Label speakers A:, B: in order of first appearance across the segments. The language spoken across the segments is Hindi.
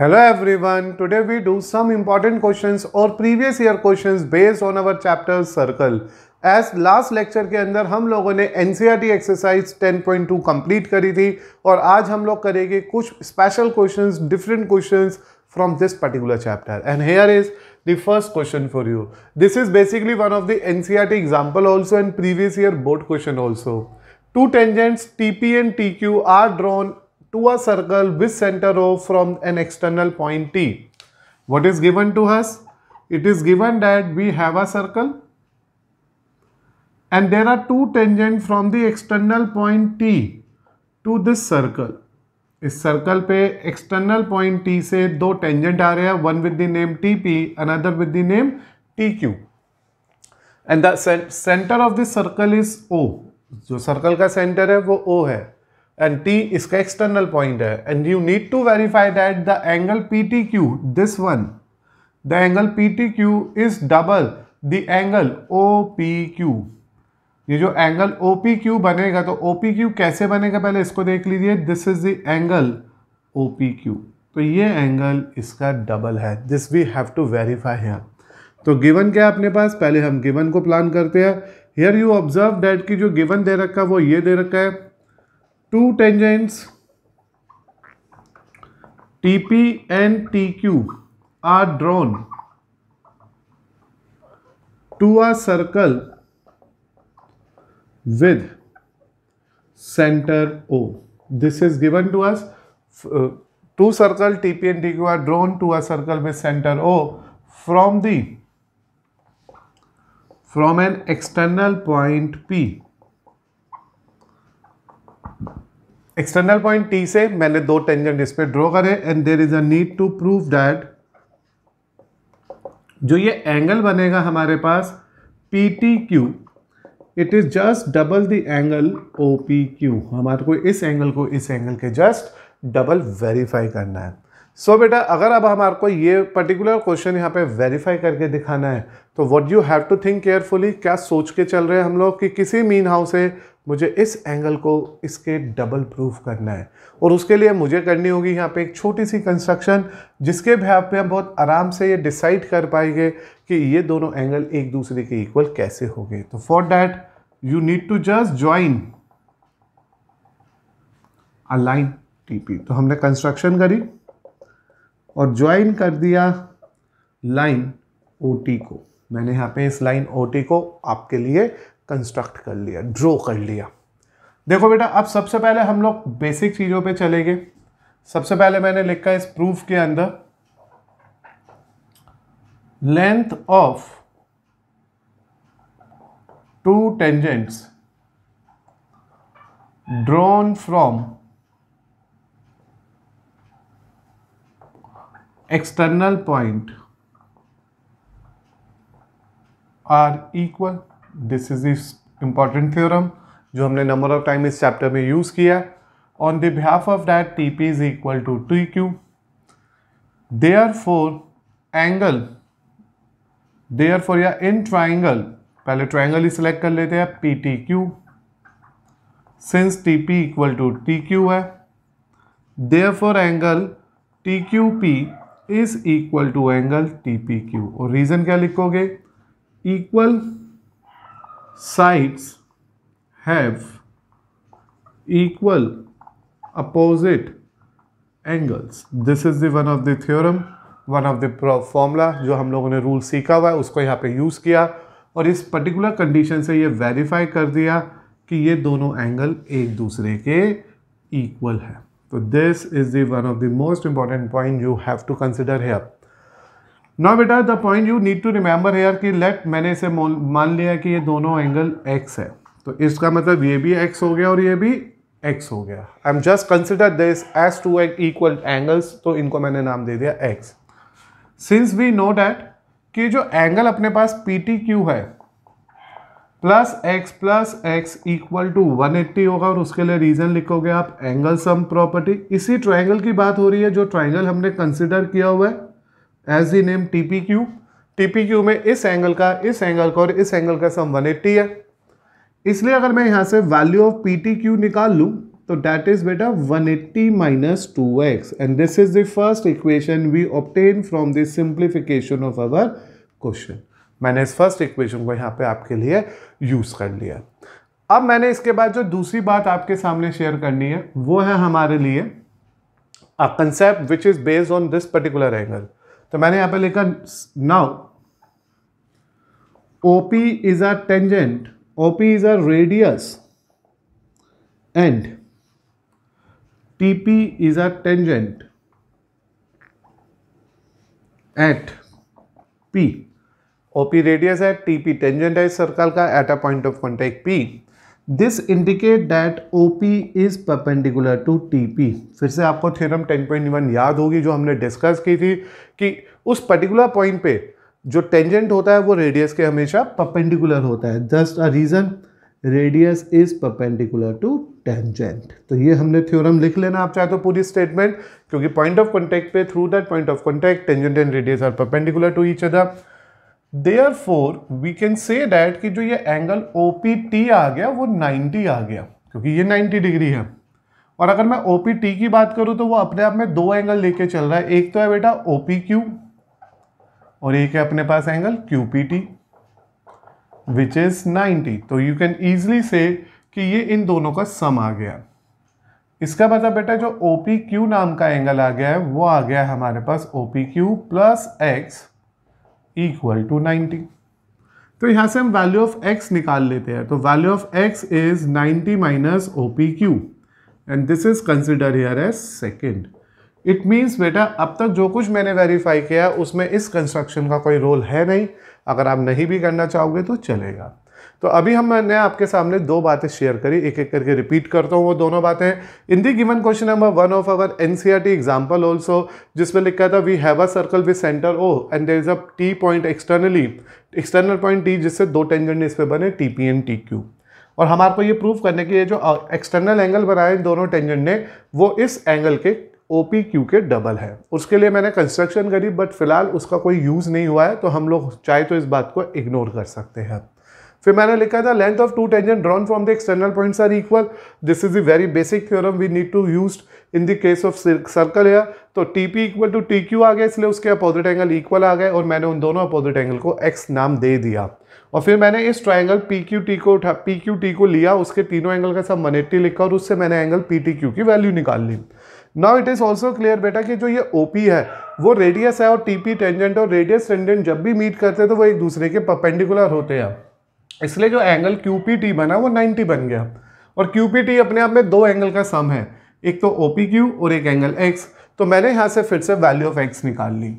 A: Hello everyone today we do some important questions और previous year questions based on our chapter circle as last lecture के अंदर हम लोगों ने एन एक्सरसाइज 10.2 कंप्लीट करी थी और आज हम लोग करेंगे कुछ special questions different questions from this particular chapter and here is the first question for you this is basically one of the N C R T example also and previous year board question also two tangents T P and T Q are drawn to a circle with center O from an external point T. What is given to us? It is given that we have a circle and there are two tangents from the external point T to this circle. इस सर्कल पे एक्सटर्नल पॉइंट टी से दो टेंजेंट आ रहे हैं one with the name T P another with the name T Q and the centre of this circle is O जो सर्कल का सेंटर है वो ओ है and T इसका एक्सटर्नल पॉइंट है and you need to verify that the angle P T Q this one the angle P T Q is double the angle O P Q ये जो एंगल ओ पी क्यू बनेगा तो ओ पी क्यू कैसे बनेगा पहले इसको देख लीजिए this is the angle O P Q तो ये एंगल इसका डबल है this we have to verify here तो गिवन क्या है अपने पास पहले हम गिवन को प्लान करते हैं हेयर यू ऑब्जर्व डैट की जो गिवन दे रखा है वो ये दे रखा है two tangents TP and TQ are drawn to a circle with center O. This is given to us. Uh, two circle TP and TQ are drawn to a circle with center O from the from an external point P. External point T से मैंने दो टेंजेंट इस पर ड्रॉ करे and there is a need to prove that जो ये एंगल बनेगा हमारे पास P T Q it is just double the angle O P Q हमारे को इस एंगल को इस एंगल के जस्ट डबल वेरीफाई करना है सो so बेटा अगर अब हमारे को ये पर्टिकुलर क्वेश्चन यहाँ पे वेरीफाई करके दिखाना है तो what you have to think carefully क्या सोच के चल रहे हैं हम लोग कि किसी मीन हाउस से मुझे इस एंगल को इसके डबल प्रूफ करना है और उसके लिए मुझे करनी होगी यहाँ पे एक छोटी सी कंस्ट्रक्शन जिसके भाव पे हम बहुत आराम से ये डिसाइड कर पाएंगे कि ये दोनों एंगल एक दूसरे के इक्वल कैसे हो गए तो for that you need to just join a line TP तो हमने कंस्ट्रक्शन करी और ज्वाइन कर दिया लाइन ओ को मैंने यहाँ पे इस लाइन ओ को आपके लिए कंस्ट्रक्ट कर लिया ड्रॉ कर लिया देखो बेटा अब सबसे पहले हम लोग बेसिक चीज़ों पे चलेंगे सबसे पहले मैंने लिखा इस प्रूफ के अंदर length of two tangents drawn from external point are equal this is this important theorem जो हमने नंबर ऑफ टाइम इस चैप्टर में यूज़ किया on the behalf of that T P is equal to T Q therefore angle therefore या इन ट्राइंगल पहले ट्राइंगल ही सिलेक्ट कर लेते हैं P T Q since T P equal to T Q है there four angle T Q P is equal to angle T P Q और रीज़न क्या लिखोगे equal sides have equal opposite angles this is the one of the theorem one of the formula जो हम लोगों ने रूल सीखा हुआ है उसको यहाँ पे यूज़ किया और इस पर्टिकुलर कंडीशन से ये वेरीफाई कर दिया कि ये दोनों एंगल एक दूसरे के इक्वल है तो this is the one of the most important point you have to consider here ना बेटा the point you need to remember here कि लेट मैंने इसे मान लिया कि ये दोनों एंगल एक्स है तो इसका मतलब ये भी एक्स हो गया और ये भी एक्स हो गया I am just consider this as two equal angles तो इनको मैंने नाम दे दिया x since we know that कि जो एंगल अपने पास पी टी क्यू है plus x plus x equal to one eighty होगा और उसके लिए रीजन लिखोगे आप एंगल सम प्रॉपर्टी इसी ट्राइंगल की बात हो रही है जो ट्राइंगल हमने कंसिडर किया हुआ है as the name Q TP Q में इस एंगल का इस एंगल का और इस एंगल का सम 180 है इसलिए अगर मैं यहाँ से वैल्यू ऑफ क्यू निकाल लूँ तो डैट इज बेटा 180 eighty minus two x and this is the first equation we obtain from this simplification of our question मैंने इस फर्स्ट इक्वेशन को यहाँ पे आपके लिए यूज़ कर लिया अब मैंने इसके बाद जो दूसरी बात आपके सामने शेयर करनी है वो है हमारे लिए a concept which is based on this particular angle तो मैंने यहां पे लिखा now OP is a tangent OP is a radius and TP is a tangent at P OP radius है टीपी टेंजेंट है इस सर्कल का at a point of contact P this indicate that O P is perpendicular to T P फिर से आपको थ्योरम 10.1 याद होगी जो हमने डिस्कस की थी कि उस पर्टिकुलर पॉइंट पे जो टेंजेंट होता है वो रेडियस के हमेशा परपेंडिकुलर होता है just a reason radius is perpendicular to tangent तो ये हमने थ्योरम लिख लेना आप चाहे तो पूरी स्टेटमेंट क्योंकि पॉइंट ऑफ कॉन्टैक्ट पे through that point of contact tangent and radius are perpendicular to each other therefore we can say that कि जो ये एंगल ओ पी टी आ गया वो 90 आ गया क्योंकि ये 90 डिग्री है और अगर मैं ओ पी टी की बात करूँ तो वो अपने आप में दो एंगल लेके चल रहा है एक तो है बेटा ओ पी क्यू और एक है अपने पास angle Q P T which is 90 तो यू कैन ईजली से कि ये इन दोनों का सम आ गया इसका मतलब बेटा जो ओ पी क्यू नाम का एंगल आ गया है वो आ गया है हमारे पास O P Q plus x equal to ninety तो यहाँ से हम वैल्यू ऑफ एक्स निकाल लेते हैं तो value of x is 90 minus O P Q and this is consider here as second it means बेटा अब तक जो कुछ मैंने वेरीफाई किया उसमें इस कंस्ट्रक्शन का कोई रोल है नहीं अगर आप नहीं भी करना चाहोगे तो चलेगा तो अभी हम मैंने आपके सामने दो बातें शेयर करी एक एक करके रिपीट करता हूँ वो दोनों बातें in the given question number one of our N C R T example also जिसमें लिखा था we have a circle with centre O and there is a T point externally external point T जिससे दो टेंजेंट इस पर बने T P and T Q और हमारे को ये प्रूव करने के लिए जो एक्सटर्नल एंगल बनाए इन दोनों टेंजेंट ने वो इस एंगल के ओ पी क्यू के डबल है उसके लिए मैंने कंस्ट्रक्शन करी बट फिलहाल उसका कोई यूज़ नहीं हुआ है तो हम लोग चाहे तो इस बात को इग्नोर कर सकते हैं फिर मैंने लिखा था length of two tangent drawn from the external points are equal this is a very basic theorem we need to use in the case of circle या तो T P equal to T Q आ गया इसलिए उसके अपोजिट एंगल इक्वल आ गए और मैंने उन दोनों अपोजिट एंगल को एक्स नाम दे दिया और फिर मैंने इस ट्राइंगल पी क्यू टी को उठा पी क्यू टी को लिया उसके तीनों एंगल का सब मनेटी लिखा और उससे मैंने एंगल पी टी क्यू की वैल्यू निकाल ली now it is also clear बेटा कि जो ये ओ पी है वो रेडियस है और टी पी टेंजेंट और रेडियस टेंजेंट जब भी मीट करते हैं तो वो एक दूसरे के परपेंडिकुलर होते हैं इसलिए जो एंगल क्यू पी टी बना वो 90 बन गया और क्यू पी टी अपने आप में दो एंगल का सम है एक तो ओ पी क्यू और एक एंगल एक्स तो मैंने यहाँ से फिर से वैल्यू ऑफ एक्स निकाल ली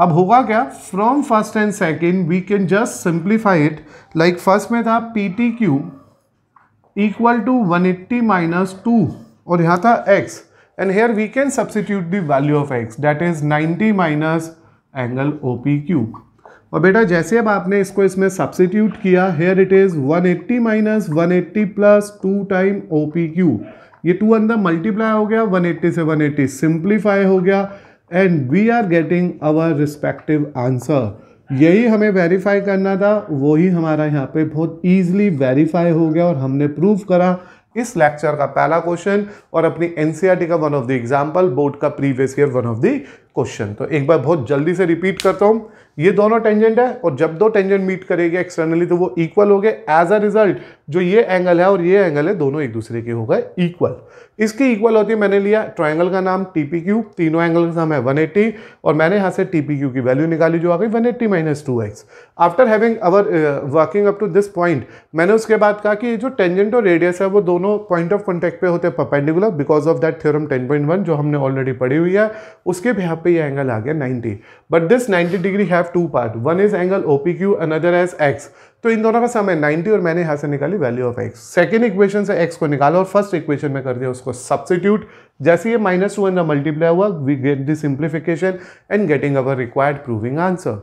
A: अब होगा क्या from first and second we can just simplify it like first में था P T Q equal to one eighty minus two और यहाँ था x and here we can substitute the value of x that is ninety minus angle O P Q और बेटा जैसे अब आपने इसको इसमें सब्सिट्यूट किया here it is 180 minus eighty plus two time O P Q ये टू अंदर मल्टीप्लाई हो गया 180 से 180 सिंप्लीफाई हो गया and we are getting our respective answer यही हमें वेरीफाई करना था वही हमारा यहाँ पे बहुत ईजिली वेरीफाई हो गया और हमने प्रूव करा इस लेक्चर का पहला क्वेश्चन और अपनी एनसीईआरटी e का one of the example board का previous year one of the question तो एक बार बहुत जल्दी से रिपीट करता हूँ ये दोनों टेंजेंट है और जब दो टेंजेंट मीट करेगी एक्सटर्नली तो वो इक्वल हो गए एज अ रिजल्ट जो ये एंगल है और ये एंगल है दोनों एक दूसरे के हो गए इक्वल इसकी इक्वल होती है मैंने लिया ट्राइंगल का नाम टी पी क्यू तीनों एंगल का नाम है वन एट्टी और मैंने यहाँ से टी पी क्यू की वैल्यू निकाली जो आ गई one eighty minus two x after having our working up to this point मैंने उसके बाद कहा कि जो टेंजेंट और रेडियस है वो दोनों पॉइंट ऑफ कॉन्टेक्ट पे होते हैं perpendicular because of that theorem ten point one जो हमने ऑलरेडी पढ़ी हुई है उसके भी यहाँ पे ये एंगल आ गया 90 but this 90 degree have two part one is angle O P Q another as x तो इन दोनों का समय 90 और मैंने यहाँ से निकाली value of x second equation से एक्स को निकालो और फर्स्ट इक्वेशन में कर दिया उसको सब्सिट्यूट जैसे ये माइनस टू एंड मल्टीप्लाई हुआ we get the simplification and getting our required proving answer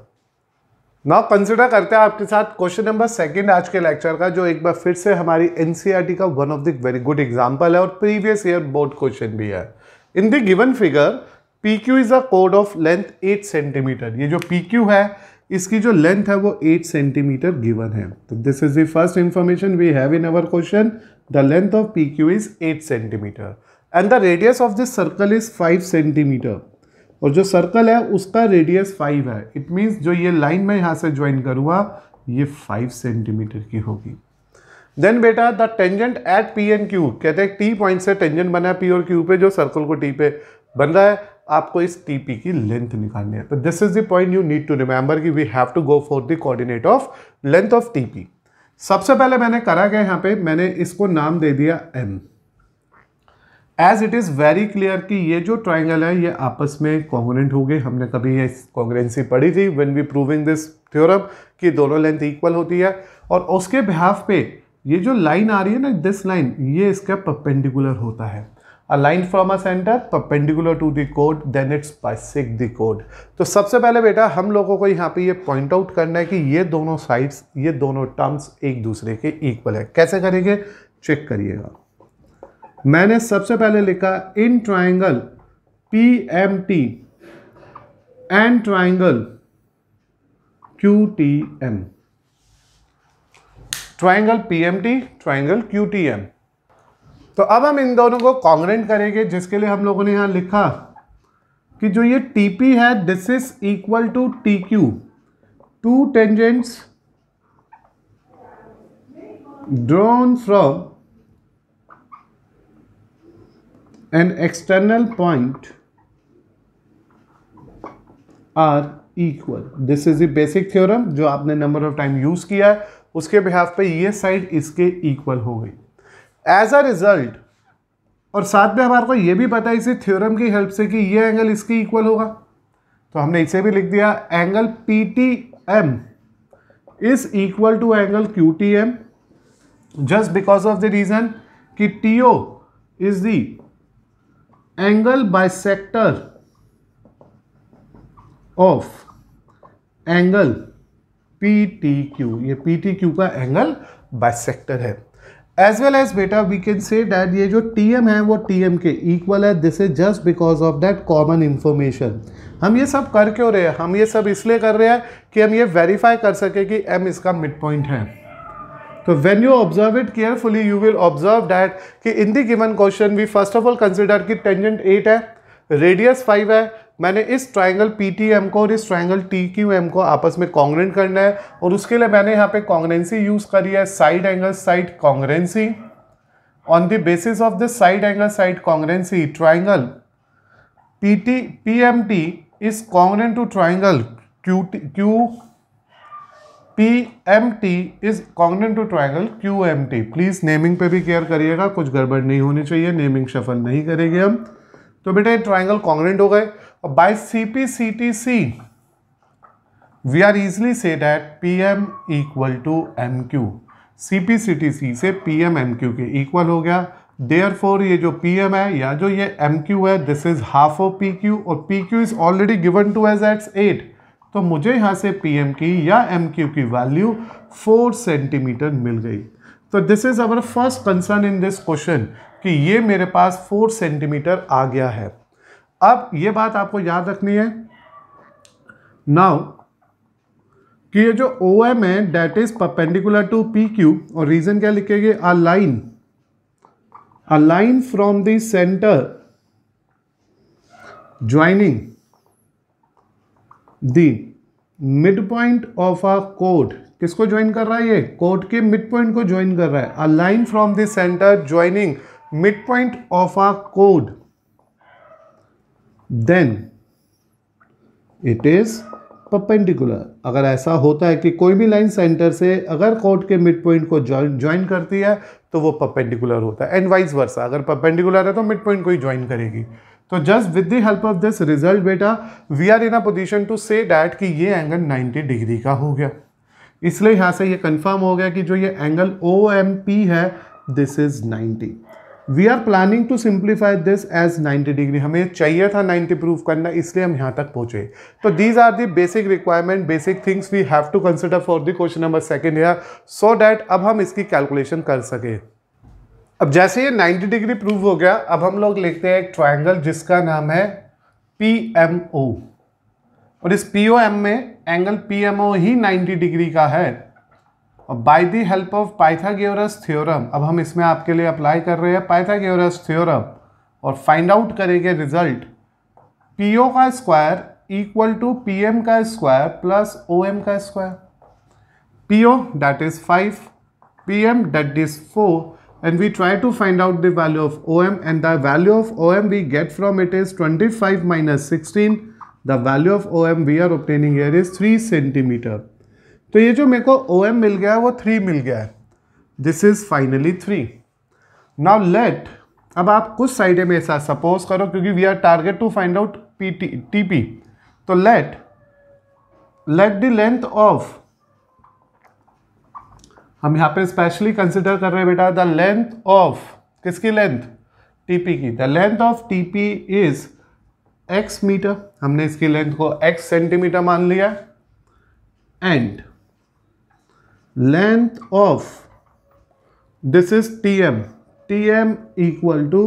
A: now consider करते हैं आपके साथ क्वेश्चन नंबर सेकंड आज के लेक्चर का जो एक बार फिर से हमारी एनसीईआरटी e का one of the very good example है और प्रीवियस ईयर बोर्ड क्वेश्चन भी है in the given figure P Q is a कोड ऑफ लेंथ एट सेंटीमीटर ये जो पी क्यू है इसकी जो लेंथ है वो एट सेंटीमीटर गिवन है तो this is the first information we have in our question the length of P Q is eight centimetre and the radius of this circle is five centimetre और जो सर्कल है उसका रेडियस फाइव है इट मीन्स जो ये लाइन मैं यहाँ से ज्वाइन करूँगा ये फाइव सेंटीमीटर की होगी देन बेटा the tangent at P and Q कहते हैं टी पॉइंट से टेंजेंट बना है पी और क्यू पे जो सर्कल को टी पे बन रहा है आपको इस TP की लेंथ निकालनी है तो this is the point you need to remember कि we have to go for the coordinate of length of TP। सबसे पहले मैंने करा गया यहाँ पे मैंने इसको नाम दे दिया M as it is very clear कि ये जो ट्राइंगल है ये आपस में कॉन्ग्रेंट हो गए हमने कभी ये कॉन्ग्रेंसी पढ़ी थी when we proving this theorem कि दोनों लेंथ इक्वल होती है और उसके बिहाफ पे ये जो लाइन आ रही है ना दिस लाइन ये इसका परपेंडिकुलर होता है a line from a centre perpendicular to the code then it's bisect the code तो सबसे पहले बेटा हम लोगों को यहाँ पे ये पॉइंट आउट करना है कि ये दोनों साइड्स ये दोनों टर्म्स एक दूसरे के इक्वल है कैसे करेंगे चेक करिएगा मैंने सबसे पहले लिखा in triangle P M T and triangle Q T M triangle P M T triangle Q T M तो अब हम इन दोनों को कॉन्ग्रेंट करेंगे जिसके लिए हम लोगों ने यहाँ लिखा कि जो ये टी पी है this is equal to T Q two tangents drawn from an external point are equal this is a basic theorem जो आपने नंबर ऑफ टाइम यूज किया है उसके बिहाफ पे ये साइड इसके इक्वल हो गई एज अ रिजल्ट और साथ में हमारे को ये भी पता है इसी थ्योरम की हेल्प से कि ये एंगल इसके इक्वल होगा तो हमने इसे भी लिख दिया angle P T M is equal to angle Q T M just because of the reason कि T O is the angle sector of angle P T Q ये पी टी क्यू का एंगल बाय सेक्टर है एज वेल एज बेटा वी कैन से डैट ये जो टी एम है वो टी एम के इक्वल है this is just because of that common information हम ये सब कर क्यों रहे हैं हम ये सब इसलिए कर रहे हैं कि हम ये वेरीफाई कर सके कि एम इसका मिड पॉइंट है तो when you observe it carefully you will observe that कि in the given question we first of all consider कि टेंजेंट एट है रेडियस फाइव है मैंने इस ट्राइंगल पी टी एम को और इस ट्राइंगल टी क्यू एम को आपस में कॉन्ग्रेंट करना है और उसके लिए मैंने यहाँ पे कॉन्ग्रेंसी यूज़ करी है side angle side congruency on the basis of the side angle side congruency triangle P T P M T is congruent to triangle Q T Q P M T is congruent to triangle Q M T please naming पे भी केयर करिएगा कुछ गड़बड़ नहीं होनी चाहिए नेमिंग शफल नहीं करेंगे हम तो बेटा ये ट्राइंगल कॉन्ग्रेंट हो गए by CPCTC, we are easily say that PM equal to MQ. CPCTC से PM MQ के equal हो गया देयर ये जो पी एम है या जो ये एम क्यू है this is half of P Q और P Q is already given to as eights eight तो मुझे यहाँ से पी एम की या एम क्यू की वैल्यू फोर सेंटीमीटर मिल गई तो this is our first concern in this question कि ये मेरे पास फोर सेंटीमीटर आ गया है अब ये बात आपको याद रखनी है नाउ कि ये जो ओ एम है that is perpendicular to P Q और रीजन क्या लिखेंगे a line a line from the centre joining the mid point of a कोड किसको ज्वाइन कर रहा है ये कोड के मिड पॉइंट को ज्वाइन कर रहा है a line from the centre joining mid point of a कोड देन इट इज़ परपेंडिकुलर अगर ऐसा होता है कि कोई भी लाइन सेंटर से अगर कोर्ट के मिड पॉइंट को ज्वाइन करती है तो वो परपेंडिकुलर होता है एंड वाइस वर्सा अगर परपेंडिकुलर है तो मिड पॉइंट को ही ज्वाइन करेगी तो just with the help of this result बेटा we are in a position to say that कि ये एंगल 90 डिग्री का हो गया इसलिए यहाँ से ये कन्फर्म हो गया कि जो ये एंगल ओ एम पी है this is ninety we are planning to simplify this as 90 degree हमें चाहिए था 90 प्रूव करना इसलिए हम यहाँ तक पहुँचे तो these are the basic requirement basic things we have to consider for the question number second year so that अब हम इसकी कैलकुलेशन कर सकें अब जैसे ये 90 डिग्री प्रूव हो गया अब हम लोग लिखते हैं एक ट्राइंगल जिसका नाम है पी एम ओ और इस पी ओ एम में एंगल पी एम ओ ही 90 डिग्री का है और by the help of Pythagoras theorem अब हम इसमें आपके लिए अप्लाई कर रहे हैं पाइथागोरस थ्योरम और फाइंड आउट करेंगे रिजल्ट पी ओ का square equal to P M का स्क्वायर प्लस ओ एम का square P O that is five P M that is four and we try to find out the value of O M and the value of O M we get from it is twenty five minus sixteen the value of O M we are obtaining here is three centimetre तो ये जो मेरे को ओ एम मिल गया है वो थ्री मिल गया है this is finally three now let अब आप कुछ साइड में ऐसा सपोज करो क्योंकि we are target to find out P T T P तो let let the length of हम यहाँ पे स्पेशली कंसिडर कर रहे हैं बेटा द लेंथ ऑफ किसकी लेंथ टीपी की the length of TP is X metre हमने इसकी लेंथ को एक्स सेंटीमीटर मान लिया and length of this is tm tm equal to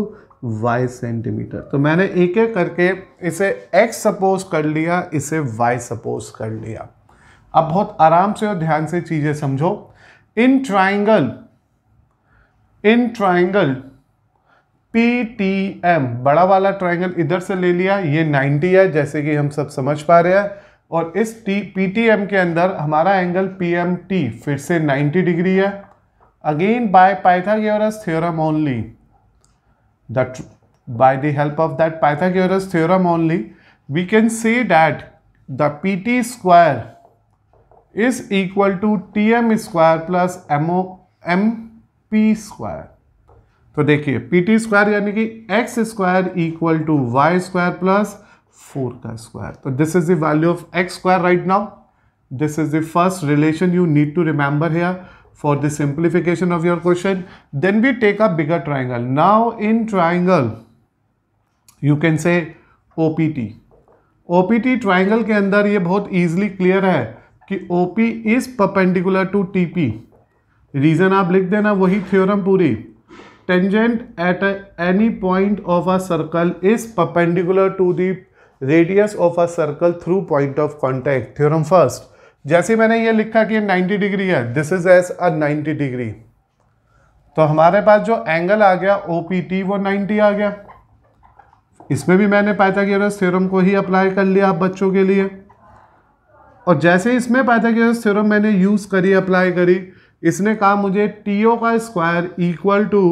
A: y centimetre तो मैंने एक एक करके इसे x सपोज कर लिया इसे y सपोज कर लिया अब बहुत आराम से और ध्यान से चीज़ें समझो in triangle in triangle P T M बड़ा वाला ट्राइंगल इधर से ले लिया ये 90 है जैसे कि हम सब समझ पा रहे हैं और इस टी पी के अंदर हमारा एंगल पी फिर से 90 डिग्री है again by Pythagoras theorem only that by the help of that Pythagoras theorem only we can say that the P T square is equal to T M square plus M O M P square तो देखिए पी टी स्क्वायर यानी कि X square equal to Y square plus four का स्क्वायर तो this is the value of X square right now this is the first relation you need to remember here for the simplification of your question then we take a bigger triangle now in triangle you can say O P T O P T triangle के अंदर ये बहुत ईजिली क्लियर है कि O P is perpendicular to T P reason आप लिख देना वही थ्योरम पूरी tangent at any point of a circle is perpendicular to the radius of a circle through point of contact theorem first जैसे मैंने ये लिखा कि 90 डिग्री है this is as a 90 degree तो हमारे पास जो एंगल आ गया ओ वो 90 आ गया इसमें भी मैंने कि थ्योरम को ही अप्लाई कर लिया आप बच्चों के लिए और जैसे इसमें कि थ्योरम मैंने यूज़ करी अप्लाई करी इसने कहा मुझे टी ओ का square equal to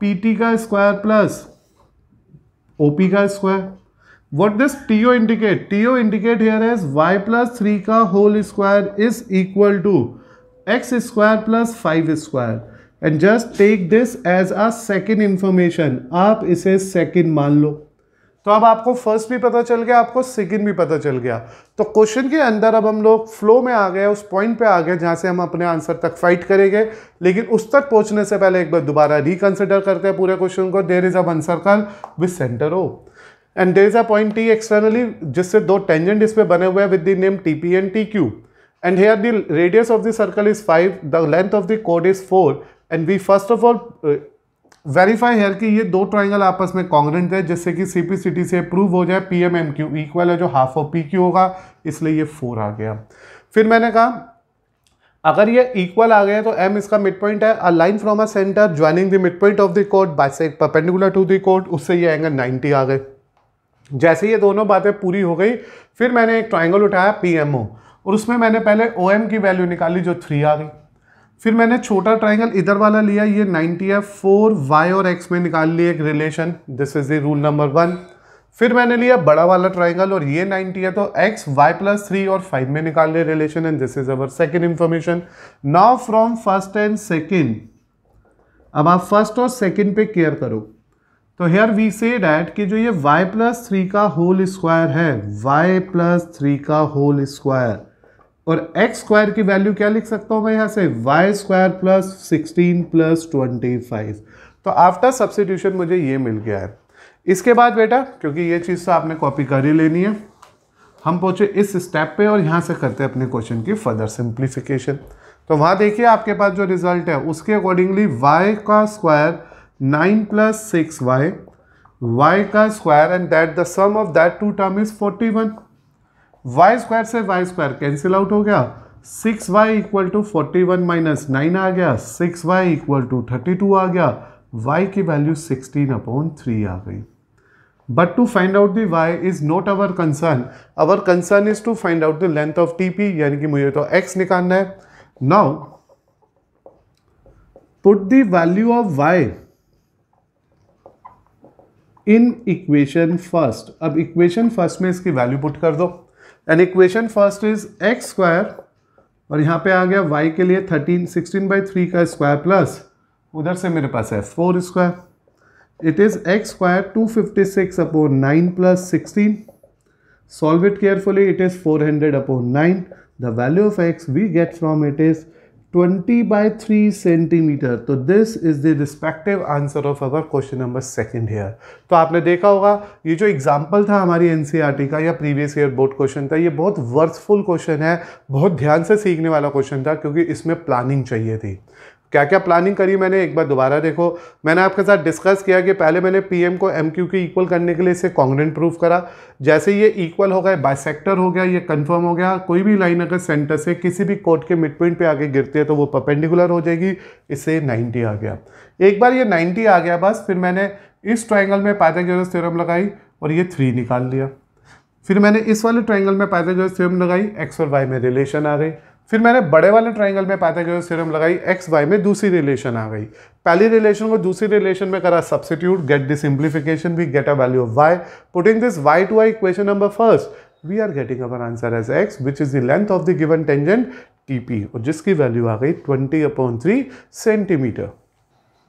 A: P T का स्क्वायर प्लस ओ पी का square What does TO indicate? TO indicate here is y plus 3 का whole square is equal to x square plus 5 square. And just take this as a second information आप इसे सेकेंड मान लो तो अब आपको फर्स्ट भी पता चल गया आपको सेकेंड भी पता चल गया तो क्वेश्चन के अंदर अब हम लोग फ्लो में आ गए उस पॉइंट पे आ गए जहाँ से हम अपने आंसर तक फाइट करेंगे लेकिन उस तक पहुँचने से पहले एक बार दोबारा रिकन्सिडर करते हैं पूरे क्वेश्चन को देर इज अब आंसर कल with centre O and there is a point T externally जिससे दो टेंजेंट इस पे बने हुए हैं with the name T P and T Q and here the radius of the circle is five the length of the कोड is four and we first of all verify here कि ये दो ट्राइंगल आपस में कॉन्ग्रेंट है जिससे कि सी पी सी टी से प्रूव हो जाए P M M Q equal है जो हाफ ऑफ पी क्यू होगा इसलिए ये फोर आ गया फिर मैंने कहा अगर ये इक्वल आ गया तो एम इसका मिड पॉइंट है a line from a centre joining the mid point of the code bisect perpendicular to the code उससे ये एंगल 90 आ गए जैसे ये दोनों बातें पूरी हो गई फिर मैंने एक ट्राइंगल उठाया पी और उसमें मैंने पहले ओ की वैल्यू निकाली जो थ्री आ गई फिर मैंने छोटा ट्राइंगल इधर वाला लिया ये नाइन्टी है फोर वाई और एक्स में निकाल ली एक relation this is the rule number one फिर मैंने लिया बड़ा वाला ट्राइंगल और ये नाइन्टी है तो एक्स वाई प्लस थ्री और फाइव में निकाल लिया relation and this is our second information now from first and second अब आप फर्स्ट और सेकेंड पे केयर करो तो हेयर वी से डैट कि जो ये y प्लस थ्री का होल स्क्वायर है y प्लस थ्री का होल स्क्वायर और x स्क्वायर की वैल्यू क्या लिख सकता हूँ मैं यहाँ से y square plus sixteen plus twenty five तो आफ्टर सब्सिट्यूशन मुझे ये मिल गया है इसके बाद बेटा क्योंकि ये चीज़ तो आपने कॉपी कर ही लेनी है हम पहुँचे इस स्टेप पे और यहाँ से करते हैं अपने क्वेश्चन की फर्दर सिंप्लीफिकेशन तो वहाँ देखिए आपके पास जो रिजल्ट है उसके अकॉर्डिंगली वाई का square nine plus six y y का square and that the sum of that two term is forty one y square से वाई स्क्वायर कैंसिल आउट हो गया six y equal to forty one minus nine आ गया six y equal to thirty two आ गया वाई की वैल्यू सिक्सटीन अपॉन थ्री आ गई to find out out y is not our concern our concern is to find out the length of T P यानी कि मुझे तो एक्स निकालना है now put the value of y in equation first अब इक्वेशन फर्स्ट में इसकी वैल्यू पुट कर दो an equation first is x square और यहाँ पे आ गया वाई के लिए थर्टीन सिक्सटीन बाई थ्री का स्क्वायर प्लस उधर से मेरे पास है four square it is x square two fifty six upon nine plus sixteen solve it carefully it is four hundred upon nine the value of x we get from it is 20 by 3 centimetre तो this is the respective answer of our question number second year तो आपने देखा होगा ये जो एग्जाम्पल था हमारी एन e का या प्रीवियस ईयर बोर्ड क्वेश्चन था ये बहुत वर्थफुल क्वेश्चन है बहुत ध्यान से सीखने वाला क्वेश्चन था क्योंकि इसमें प्लानिंग चाहिए थी क्या क्या प्लानिंग करी मैंने एक बार दोबारा देखो मैंने आपके साथ डिस्कस किया कि पहले मैंने पीएम को एमक्यू के इक्वल करने के लिए इसे कॉन्ग्रेंट प्रूफ करा जैसे ये इक्वल हो गया बाइसेक्टर हो गया ये कंफर्म हो गया कोई भी लाइन अगर सेंटर से किसी भी कोर्ट के मिड पॉइंट पर आगे गिरती है तो वो परपेंडिकुलर हो जाएगी इससे नाइन्टी आ गया एक बार ये नाइन्टी आ गया बस फिर मैंने इस ट्राइंगल में पाइथागोरस थ्योरम लगाई और ये थ्री निकाल लिया फिर मैंने इस वाले ट्राइंगल में पाइथागोरस थ्योरम लगाई एक्स और वाई में रिलेशन आ गई फिर मैंने बड़े वाले ट्राइंगल में पाइथागोरस थ्योरम लगाई एक्स वाई में दूसरी रिलेशन आ गई पहली रिलेशन को दूसरी रिलेशन में करा substitute get this simplification we get a value of y putting this y to y equation number first we are getting our answer as x which is the length of the given tangent T और जिसकी वैल्यू आ गई twenty upon three centimetre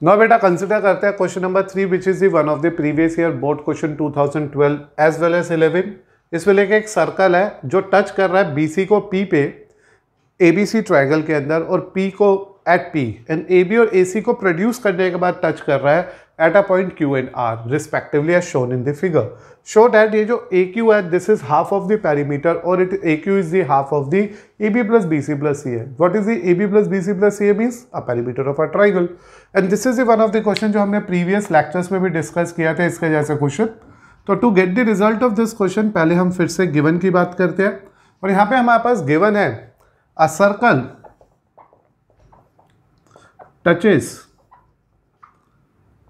A: now बेटा कंसिडर करते हैं question number three which is then one of the previous year board question two twelve as well as eleven इसमें लेके एक सर्कल है जो टच कर रहा है सी को पी पे ए बी सी ट्राइंगल के अंदर और पी को at P and A B और ए सी को प्रोड्यूस करने के बाद टच कर रहा है at a point Q and R respectively as shown in the figure show that ये जो ए क्यू है this is half of the perimeter और it A Q is the half of the A B plus B C plus C A what is the A B plus B C plus C A means a perimeter of a triangle and this is one of the question जो हमने प्रीवियस लेक्चर्स में भी डिस्कस किया था इसके जैसे क्वेश्चन तो to get the result of this question पहले हम फिर से गिवन की बात करते हैं और यहाँ पे हमारे पास गिवन है a circle touches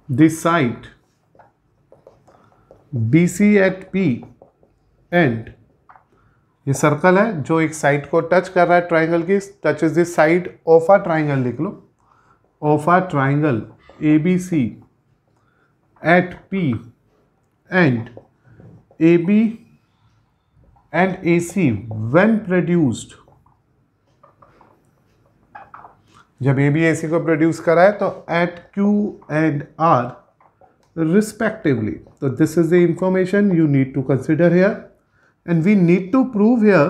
A: this side BC at P and ये सर्कल है जो एक साइड को टच कर रहा है ट्राइंगल की touch is this side of a triangle लिख लो of a triangle A B C at P and A B and A C when produced जब ए बी एसी को प्रोड्यूस करा है तो at Q and R respectively तो this is the information you need to consider here and we need to prove here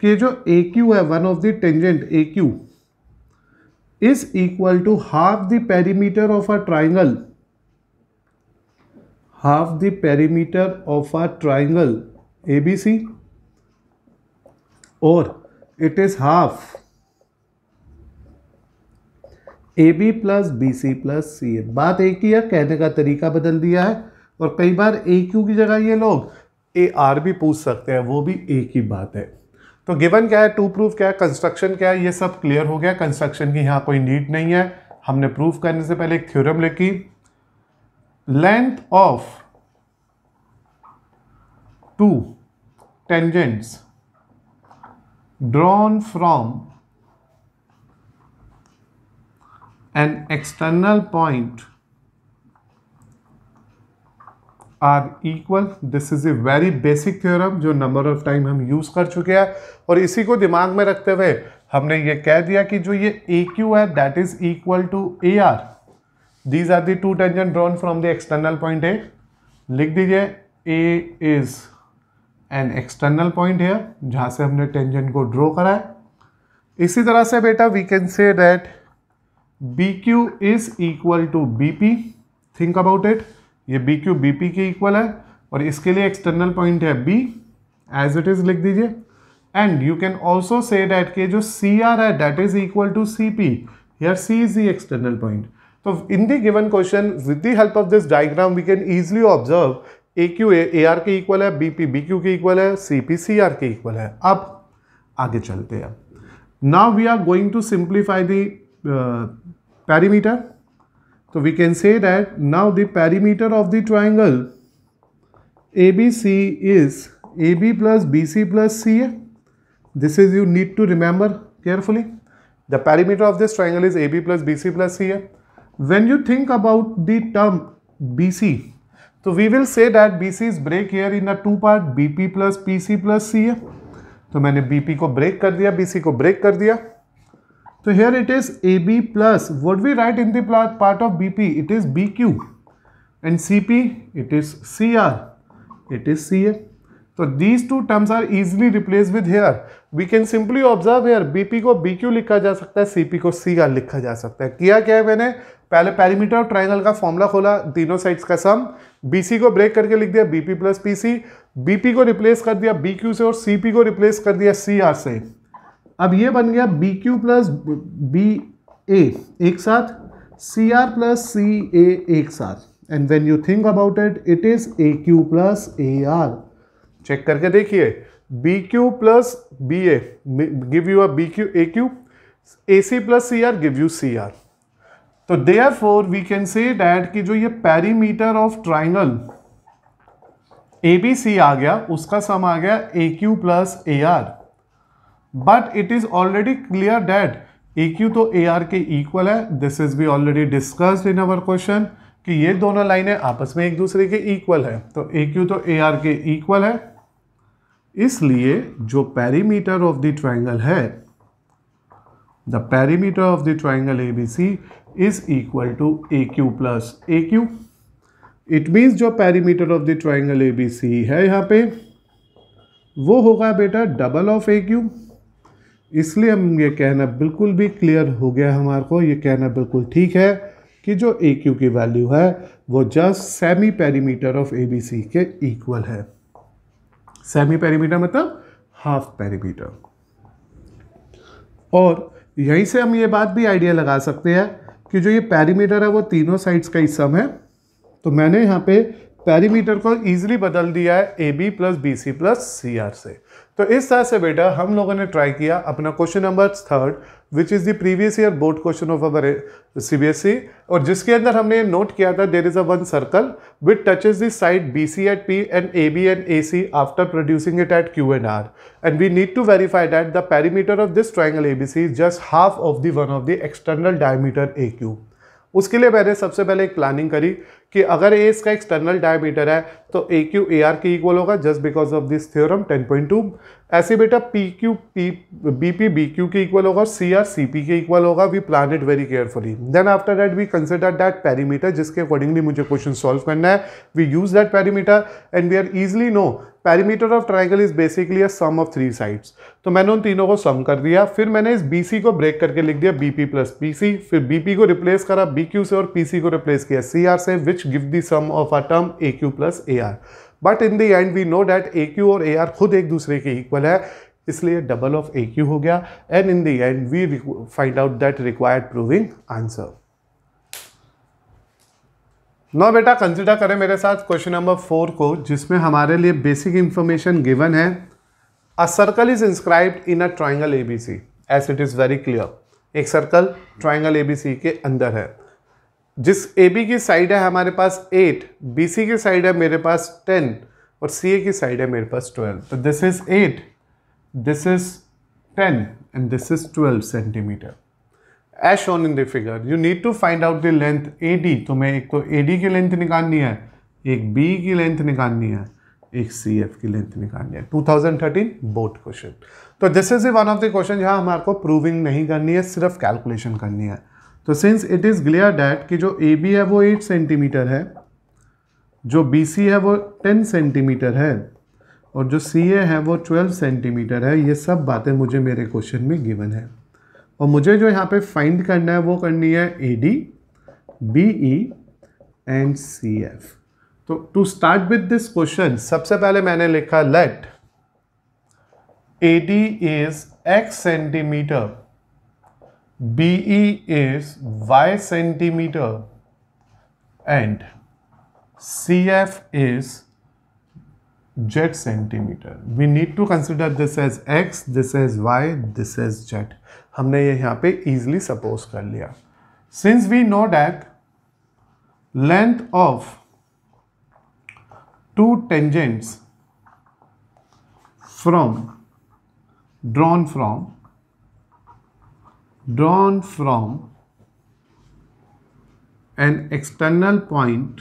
A: कि जो ए क्यू है one of the tangent A Q is equal to half the perimeter of a triangle half the perimeter of a triangle A B C और it is half A B plus B C plus C A बात एक ही है कहने का तरीका बदल दिया है और कई बार ए क्यू की जगह ये लोग ए आर भी पूछ सकते हैं वो भी एक ही बात है तो गिवन क्या है टू प्रूफ क्या है कंस्ट्रक्शन क्या है ये सब क्लियर हो गया कंस्ट्रक्शन की यहाँ कोई नीड नहीं है हमने प्रूफ करने से पहले एक थ्योरम लिखी length of two tangents drawn from an external point are equal this is a very basic theorem जो नंबर ऑफ टाइम हम यूज़ कर चुके हैं और इसी को दिमाग में रखते हुए हमने ये कह दिया कि जो ये ए क्यू है that is equal to A R these are two two tangent drawn from the external point A लिख दीजिए A is an external point है जहाँ से हमने टेंजेंट को ड्रॉ कराया इसी तरह से बेटा we can say that B Q is equal to B P think about it ये बी क्यू बी पी के इक्वल है और इसके लिए एक्सटर्नल पॉइंट है बी एज इट इज लिख दीजिए and you can also say that के जो सी आर है that is equal to C P here C is the external point तो in the given question with the help of this diagram we can easily observe A Q A R के इक्वल है बी पी बी क्यू के इक्वल है सी पी सी आर के इक्वल है अब आगे चलते हैं now we are going to simplify the perimeter. So we can say that now the perimeter of the triangle ABC is AB plus BC plus CA. This is you need to remember carefully. The perimeter of this triangle is AB plus BC plus CA. When you think about the term BC, so we will say that BC is break here in a two part BP plus PC plus CA. तो मैंने BP को ब्रेक कर दिया BC को ब्रेक कर दिया So here it is AB plus. What we write in the part of BP? It is BQ. And CP, it is CR. It is CA. So these two terms are easily replaced with here. We can simply observe here BP को BQ लिखा जा सकता है CP को CR लिखा जा सकता है किया क्या है मैंने पहले पैरीमीटर ऑफ ट्राइंगल का फॉर्मूला खोला तीनों साइड्स का सम BC को ब्रेक करके लिख दिया BP प्लस पी को रिप्लेस कर दिया BQ से और CP को रिप्लेस कर दिया CR से अब ये बन गया B Q plus B A एक साथ C R plus C A एक साथ and when you think about it it is A Q plus A R check करके देखिए B Q plus B A give you a B Q A Q A C plus C R give you C R तो therefore we can say that कि जो ये perimeter of triangle A B सी आ गया उसका सम आ गया A Q plus A R but it is already clear that A Q तो ए आर के इक्वल है this is be already discussed in our question कि ये दोनों लाइनें आपस में एक दूसरे के इक्वल है तो ए क्यू तो ए आर के इक्वल है इसलिए जो पैरीमीटर ऑफ द ट्राइंगल है the perimeter of the triangle A B C is equal to A Q plus A Q it means जो perimeter of the triangle A B C है यहाँ पे वो होगा बेटा डबल ऑफ ए क्यू इसलिए हम ये कहना बिल्कुल भी क्लियर हो गया हमारे को ये कहना बिल्कुल ठीक है कि जो ए क्यू की वैल्यू है वो just semi perimeter of A B C के इक्वल है सेमी पैरीमीटर मतलब हाफ पैरीमीटर और यहीं से हम ये बात भी आइडिया लगा सकते हैं कि जो ये पैरीमीटर है वो तीनों साइड्स का ही सम है तो मैंने यहाँ पे पैरीमीटर को ईजिली बदल दिया है A B plus B C plus C R से तो इस तरह से बेटा हम लोगों ने ट्राई किया अपना question number third which is the previous year board question of our C B S E और जिसके अंदर हमने नोट किया था there is a one circle which touches the side B C at P and A B and A C after producing it at Q and R and we need to verify that the perimeter of this triangle A B C is just half of the one of the external diameter A Q उसके लिए मैंने सबसे पहले एक प्लानिंग करी कि अगर ए इसका एक्सटर्नल डायमीटर है तो ए क्यू ए आर के इक्वल होगा just because of this theorem 10.2 ऐसे बेटा P Q P B P B Q के इक्वल होगा सी आर सी पी के इक्वल होगा we plan it very carefully then after that we consider that perimeter जिसके अकॉर्डिंगली मुझे क्वेश्चन सॉल्व करना है we use that perimeter and we are easily know perimeter of triangle is basically a some of three sides तो मैंने उन तीनों को सम कर दिया फिर मैंने इस बी सी को ब्रेक करके लिख दिया B P plus P C फिर बी पी को रिप्लेस करा बी क्यू से और पी सी को रिप्लेस किया सी आर से which give the sum of a term A Q plus A R but in the end we know that A Q और ए आर खुद एक दूसरे के इक्वल है इसलिए डबल ऑफ ए क्यू हो गया and in the end we find out that required proving answer now बेटा कंसिडर करें मेरे साथ क्वेश्चन नंबर फोर को जिसमें हमारे लिए बेसिक इंफॉर्मेशन गिवन है a circle is inscribed in a triangle A B C as it is very clear एक circle triangle A B C के अंदर है जिस ए बी की साइड है हमारे पास एट बी सी की साइड है मेरे पास टेन और सी ए की साइड है मेरे पास ट्वेल्व तो this is eight this is ten and this is twelve centimetre as shown in the figure you need to find out the length A D तुम्हें एक तो ए डी की लेंथ निकालनी है एक बी की लेंथ निकालनी है एक सी एफ की लेंथ निकालनी है 2013 बोर्ड क्वेश्चन तो this is one of the question जहाँ हम आपको प्रूविंग नहीं करनी है सिर्फ कैलकुलेशन करनी है तो since it is clear that कि जो ए बी है वो एट सेंटीमीटर है जो बी सी है वो टेन सेंटीमीटर है और जो सी ए है वो ट्वेल्व सेंटीमीटर है ये सब बातें मुझे मेरे क्वेश्चन में गिवन है और मुझे जो यहाँ पे फाइंड करना है वो करनी है A D B E and C F तो to start with this question सबसे पहले मैंने लिखा let A D is X centimetre BE is y centimeter and CF is z centimeter. We need to consider this as x, this as y, this as z. हमने ये यहाँ पे easily suppose कर लिया. Since we know that length of two tangents from drawn from drawn from an external point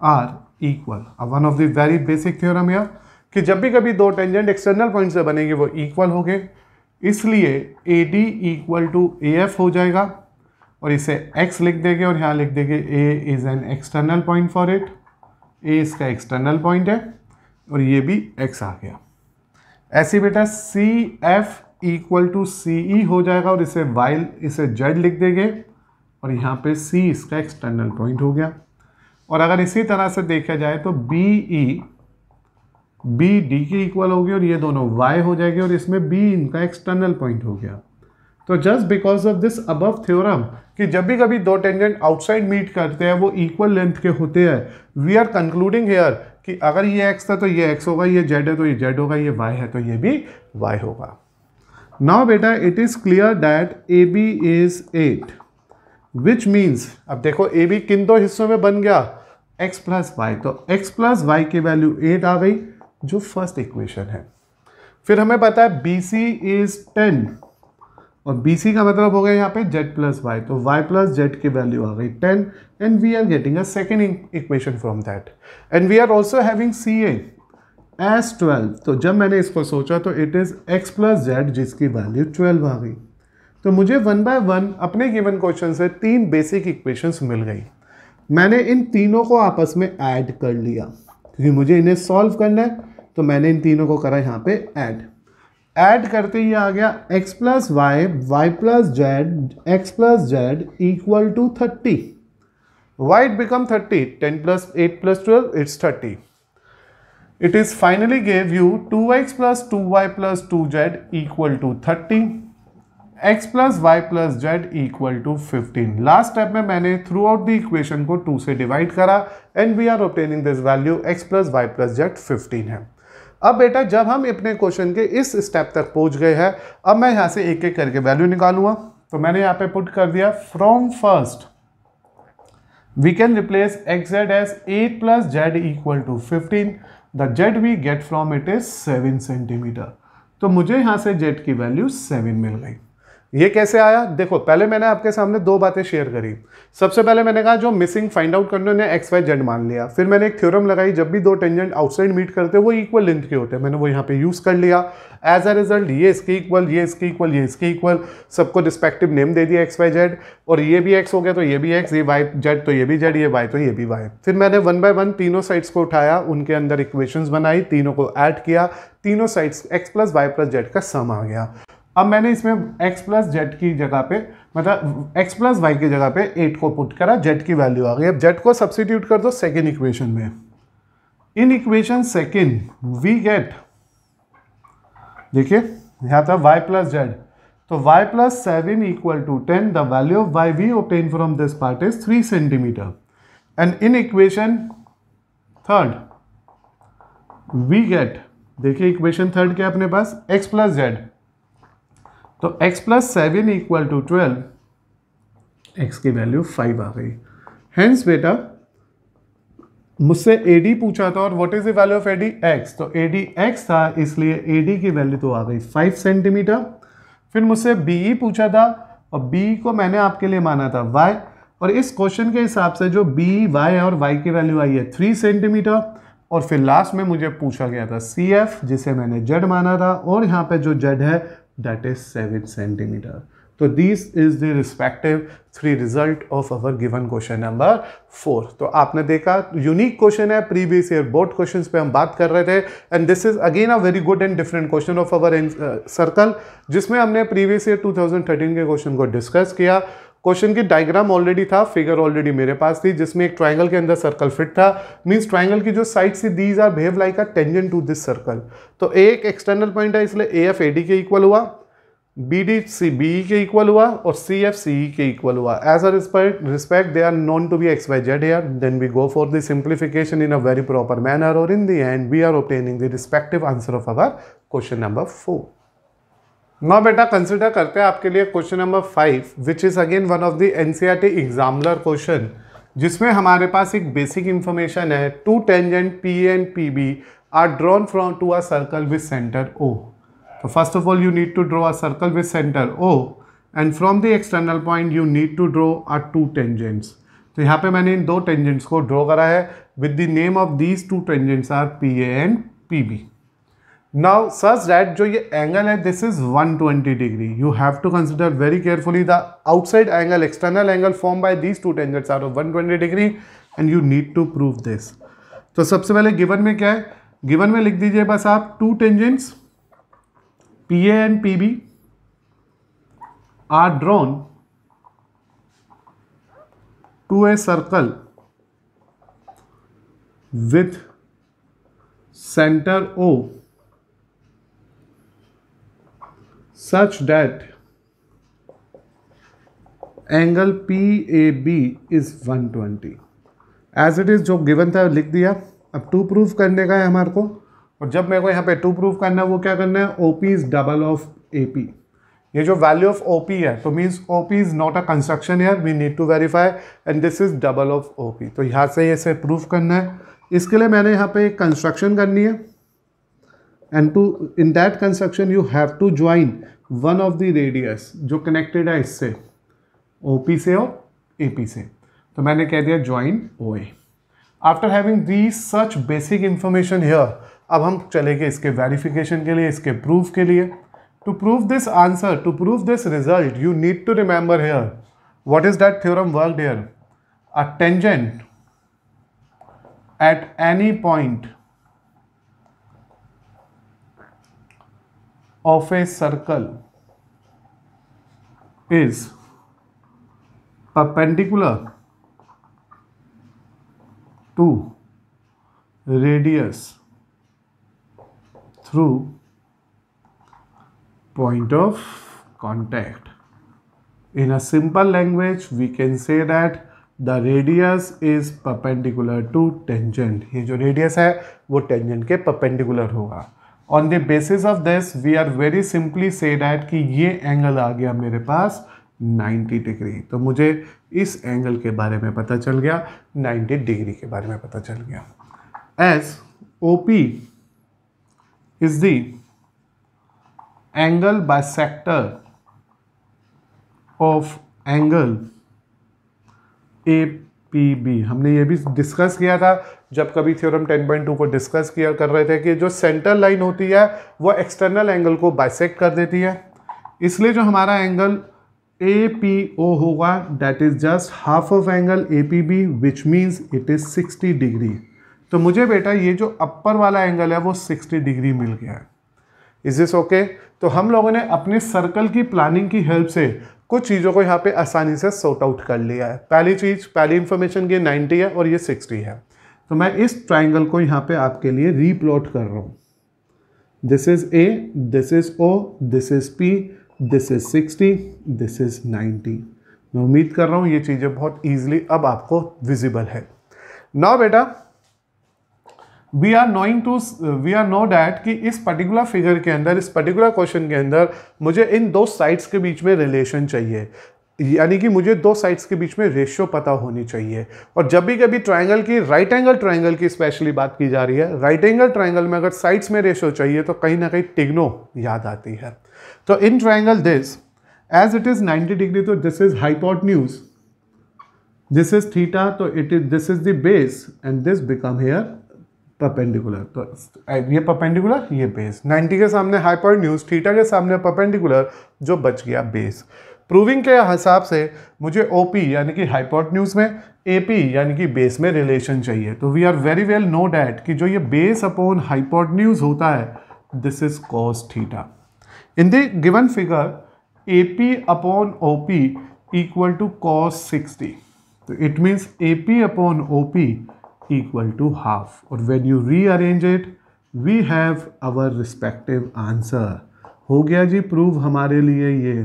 A: are equal. अब one of the very basic theorem यह कि जब भी कभी दो टेंजेंट एक्सटर्नल पॉइंट से बनेंगे वो इक्वल हो गए इसलिए A D equal to A F हो जाएगा और इसे x लिख देंगे और यहाँ लिख देंगे a is an external point for it a इसका एक्सटर्नल पॉइंट है और ये भी x आ गया ऐसे बेटा C F equal to C E हो जाएगा और इसे वाइल इसे जेड लिख देंगे और यहाँ पे सी इसका एक्सटर्नल पॉइंट हो गया और अगर इसी तरह से देखा जाए तो बी ई बी डी के इक्वल हो गया और ये दोनों वाई हो जाएगी और इसमें बी इनका एक्सटर्नल पॉइंट हो गया तो just because of this above theorem कि जब भी कभी दो टेंजेंट आउटसाइड मीट करते हैं वो इक्वल लेंथ के होते हैं वी आर कंक्लूडिंग हेयर कि अगर ये एक्स था तो ये एक्स होगा ये जेड है तो ये जेड होगा ये वाई तो है तो ये भी वाई होगा नाउ बेटा it is clear that A B is eight which means अब देखो ए बी किन दो हिस्सों में बन गया एक्स प्लस वाई तो एक्स प्लस वाई की वैल्यू एट आ गई जो फर्स्ट इक्वेशन है फिर हमें पता है बी सी इज़ टेन और बी सी का मतलब हो गया यहाँ पे जेड प्लस वाई तो वाई प्लस जेड की वैल्यू आ गई ten and we are getting a second equation from that and we are also having C A as twelve तो जब मैंने इसको सोचा तो it is X plus Z जिसकी वैल्यू ट्वेल्व आ गई तो मुझे वन बाय वन अपने गिवन क्वेश्चन से तीन बेसिक इक्वेशंस मिल गई मैंने इन तीनों को आपस में ऐड कर लिया क्योंकि मुझे इन्हें सॉल्व करना है तो मैंने इन तीनों को करा यहाँ पे ऐड ऐड करते ही आ गया x plus Y Y plus Z X plus Z equal to thirty why it become thirty ten plus eight plus twelve it's thirty gave you two X plus two Y plus two Z equal to thirty X plus Y plus Z equal to fifteen last step में मैंने थ्रू आउट द इक्वेशन को टू से डिवाइड करा and we are obtaining this value X plus Y plus Z fifteen है अब बेटा जब हम अपने क्वेश्चन के इस स्टेप तक पहुंच गए हैं अब मैं यहाँ से एक एक करके वैल्यू निकालूंगा तो मैंने यहाँ पे पुट कर दिया from first can replace X Z as eight plus Z equal to fifteen the Z we get from it is seven centimetre तो मुझे यहां से जेड की वैल्यू सेवन मिल गई ये कैसे आया देखो पहले मैंने आपके सामने दो बातें शेयर करी सबसे पहले मैंने कहा जो मिसिंग फाइंड आउट करने ने एक्स वाई जेड मान लिया फिर मैंने एक थ्योरम लगाई जब भी दो टेंजेंट आउटसाइड मीट करते वो इक्वल लेंथ के होते हैं मैंने वो यहाँ पे यूज़ कर लिया एज अ रिजल्ट ये इसके इक्वल ये इसके इक्वल ये इसके इक्वल सबको रिस्पेक्टिव नेम दे दिया एक्स वाई जेड और ये भी एक्स हो गया तो ये भी एक्स ये वाई जेड तो ये भी जेड ये वाई तो ये भी वाई फिर मैंने वन बाय वन तीनों साइड्स को उठाया उनके अंदर इक्वेशंस बनाई तीनों को ऐड किया तीनों sides X plus Y plus Z का सम आ गया अब मैंने इसमें x प्लस जेड की जगह पे मतलब x प्लस वाई की जगह पे एट को पुट करा जेड की वैल्यू आ गई अब जेड को सब्सिट्यूट कर दो सेकेंड इक्वेशन में in equation second we get देखिए यहाँ था y प्लस जेड तो y plus seven equal to ten the value of y we obtain from this part is three centimetre and in equation third we get देखिए इक्वेशन थर्ड क्या अपने पास x प्लस जेड तो x plus seven equal to twelve X की वैल्यू फाइव आ गई हैंस बेटा मुझसे ए डी पूछा था और what is the value of A D X तो ए डी एक्स था इसलिए ए डी की वैल्यू तो आ गई फाइव सेंटीमीटर फिर मुझसे बी ई e पूछा था और बी e को मैंने आपके लिए माना था वाई और इस क्वेश्चन के हिसाब से जो बी वाई है और वाई की वैल्यू आई है थ्री सेंटीमीटर और फिर लास्ट में मुझे पूछा गया था सी एफ जिसे मैंने जेड माना था और यहाँ पे जो जेड है that is 7 centimeter. तो this is the respective three result of our given question number four तो आपने देखा यूनिक क्वेश्चन है प्रीवियस ईयर बोर्ड क्वेश्चन पे हम बात कर रहे थे and this is again a very good and different question of our circle जिसमें हमने प्रीवियस ईयर 2013 के क्वेश्चन को डिस्कस किया क्वेश्चन की डायग्राम ऑलरेडी था फिगर ऑलरेडी मेरे पास थी जिसमें एक ट्राइंगल के अंदर सर्कल फिट था मीन्स ट्राइंगल की जो side C these are behave like a tangent to this circle तो ए एक एक्सटर्नल पॉइंट है इसलिए ए एफ ए डी के इक्वल हुआ B D C B E के इक्वल हुआ और सी एफ सी ई के इक्वल हुआ as a respect respect they are known to be X Y Z here then we go for the simplification in a very proper manner और in the end we are obtaining the respective answer of our question number four ना बेटा कंसिडर करते हैं आपके लिए question number five which is again one of the an examiner question जिसमें हमारे पास एक बेसिक इन्फॉर्मेशन है to tangent P and P B are drawn from to our circle with centre O तो first of all you need to draw a circle with centre O and from the external point you need to draw our two tangents तो यहाँ पे मैंने इन दो टेंजेंट्स को ड्रॉ करा है with the name of these two tangents are P A and P B now such that जो ये एंगल है this is 120 twenty degree you have to consider very carefully the outside angle external angle form by these two tangents are one twenty degree and you need to prove this तो सबसे पहले गिवन में क्या है गिवन में लिख दीजिए बस आप two tangents P A and P B are drawn to a circle with centre O such that angle P A B is 120 as it is जो गिवन था लिख दिया अब टू प्रूफ करने का है हमारे को और जब मेरे को यहाँ पे टू प्रूफ करना है वो क्या करना है O P is double of A P ये जो वैल्यू ऑफ ओ पी है तो means O P is not a construction here we need to verify and this is double of O P तो यहाँ से ये से प्रूफ करना है इसके लिए मैंने यहाँ पे कंस्ट्रक्शन करनी है and to in that construction you have to join one of the radius जो कनेक्टेड है इससे ओ पी से और पी से तो मैंने कह दिया join O A after having the such basic information here अब हम चलेंगे इसके वेरिफिकेशन के लिए इसके प्रूफ के लिए to prove this answer to prove this result you need to remember here what is that theorem world here a tangent at any point of a circle is perpendicular to radius through point of contact. In a simple language, we can say that the radius is perpendicular to tangent ये जो radius है वो tangent के perpendicular होगा on the basis of this we are very simply से डैट कि ये एंगल आ गया मेरे पास 90 डिग्री तो मुझे इस एंगल के बारे में पता चल गया 90 डिग्री के बारे में पता चल गया as O P is the angle bisector of angle A P B हमने ये भी डिस्कस किया था जब कभी थ्योरम 10.2 को डिस्कस किया कर रहे थे कि जो सेंटर लाइन होती है वो एक्सटर्नल एंगल को बाइसेकट कर देती है इसलिए जो हमारा एंगल ए पी ओ होगा that is just half of angle A P B which means it is sixty degree तो मुझे बेटा ये जो अपर वाला एंगल है वो सिक्सटी डिग्री मिल गया है इज दिस ओके तो हम लोगों ने अपने सर्कल की प्लानिंग की हेल्प से कुछ चीज़ों को यहाँ पे आसानी से सॉर्ट आउट कर लिया है पहली चीज़ पहली इन्फॉर्मेशन ये 90 है और ये 60 है तो मैं इस ट्राइंगल को यहाँ पे आपके लिए रीप्लॉट कर रहा हूँ this is A this is O this is P this is sixty this is ninety मैं उम्मीद कर रहा हूँ ये चीज़ें बहुत ईजिली अब आपको विजिबल है ना बेटा we are knowing to we are know that कि इस पर्टिकुलर फिगर के अंदर इस पर्टिकुलर क्वेश्चन के अंदर मुझे इन दो साइड्स के बीच में रिलेशन चाहिए यानी कि मुझे दो साइड्स के बीच में रेशियो पता होनी चाहिए और जब भी कभी ट्रायंगल की राइट एंगल ट्रायंगल की स्पेशली बात की जा रही है राइट एंगल ट्रायंगल में अगर साइड्स में रेशियो चाहिए तो कहीं ना कहीं टिग्नो याद आती है तो in triangle this as it is 90 degree तो this is hypotenuse this is theta तो it is this is the base and this become here perpendicular तो ये पपेंडिकुलर ये बेस 90 के सामने हाईपॉट न्यूज थीटा के सामने पपेंडिकुलर जो बच गया बेस प्रूविंग के हिसाब से मुझे ओ पी यानी कि हाईपोर्ट में ए पी यानी कि बेस में रिलेशन चाहिए तो we are very well know that कि जो ये बेस अपॉन हाईपोर्ट होता है this is cos theta in the given figure A P upon O P equal to cos sixty तो it means A P upon O P equal to half और when you rearrange it we have our respective answer हो गया जी प्रूव हमारे लिए ये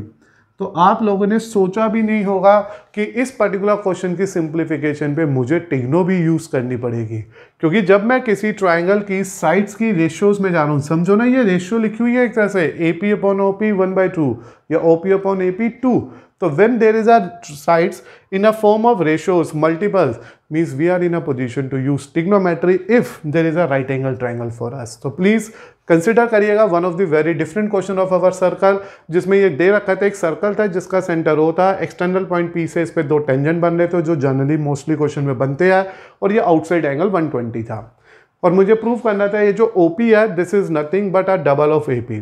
A: तो आप लोगों ने सोचा भी नहीं होगा कि इस पर्टिकुलर क्वेश्चन की सिंप्लीफिकेशन पे मुझे टिग्नो भी यूज़ करनी पड़ेगी क्योंकि जब मैं किसी ट्राइंगल की साइड्स की रेशियोज में जा रहा हूँ समझो ना ये रेशियो लिखी हुई है एक तरह से A P upon O P one by two या O P upon A P two तो when there is are sides in a form of ratios, multiples means we are in a position to use trigonometry if there is a right angle triangle for us तो प्लीज़ कंसिडर करिएगा one of the very different question of our circle जिसमें ये दे रखा था एक सर्कल था जिसका सेंटर होता है एक्सटर्नल पॉइंट पी से इस पर दो टेंजन बन रहे थे जो जनरली मोस्टली क्वेश्चन में बनते हैं और ये आउटसाइड एंगल 120 था और मुझे प्रूव करना था ये जो ओ पी है this is nothing but a double of A P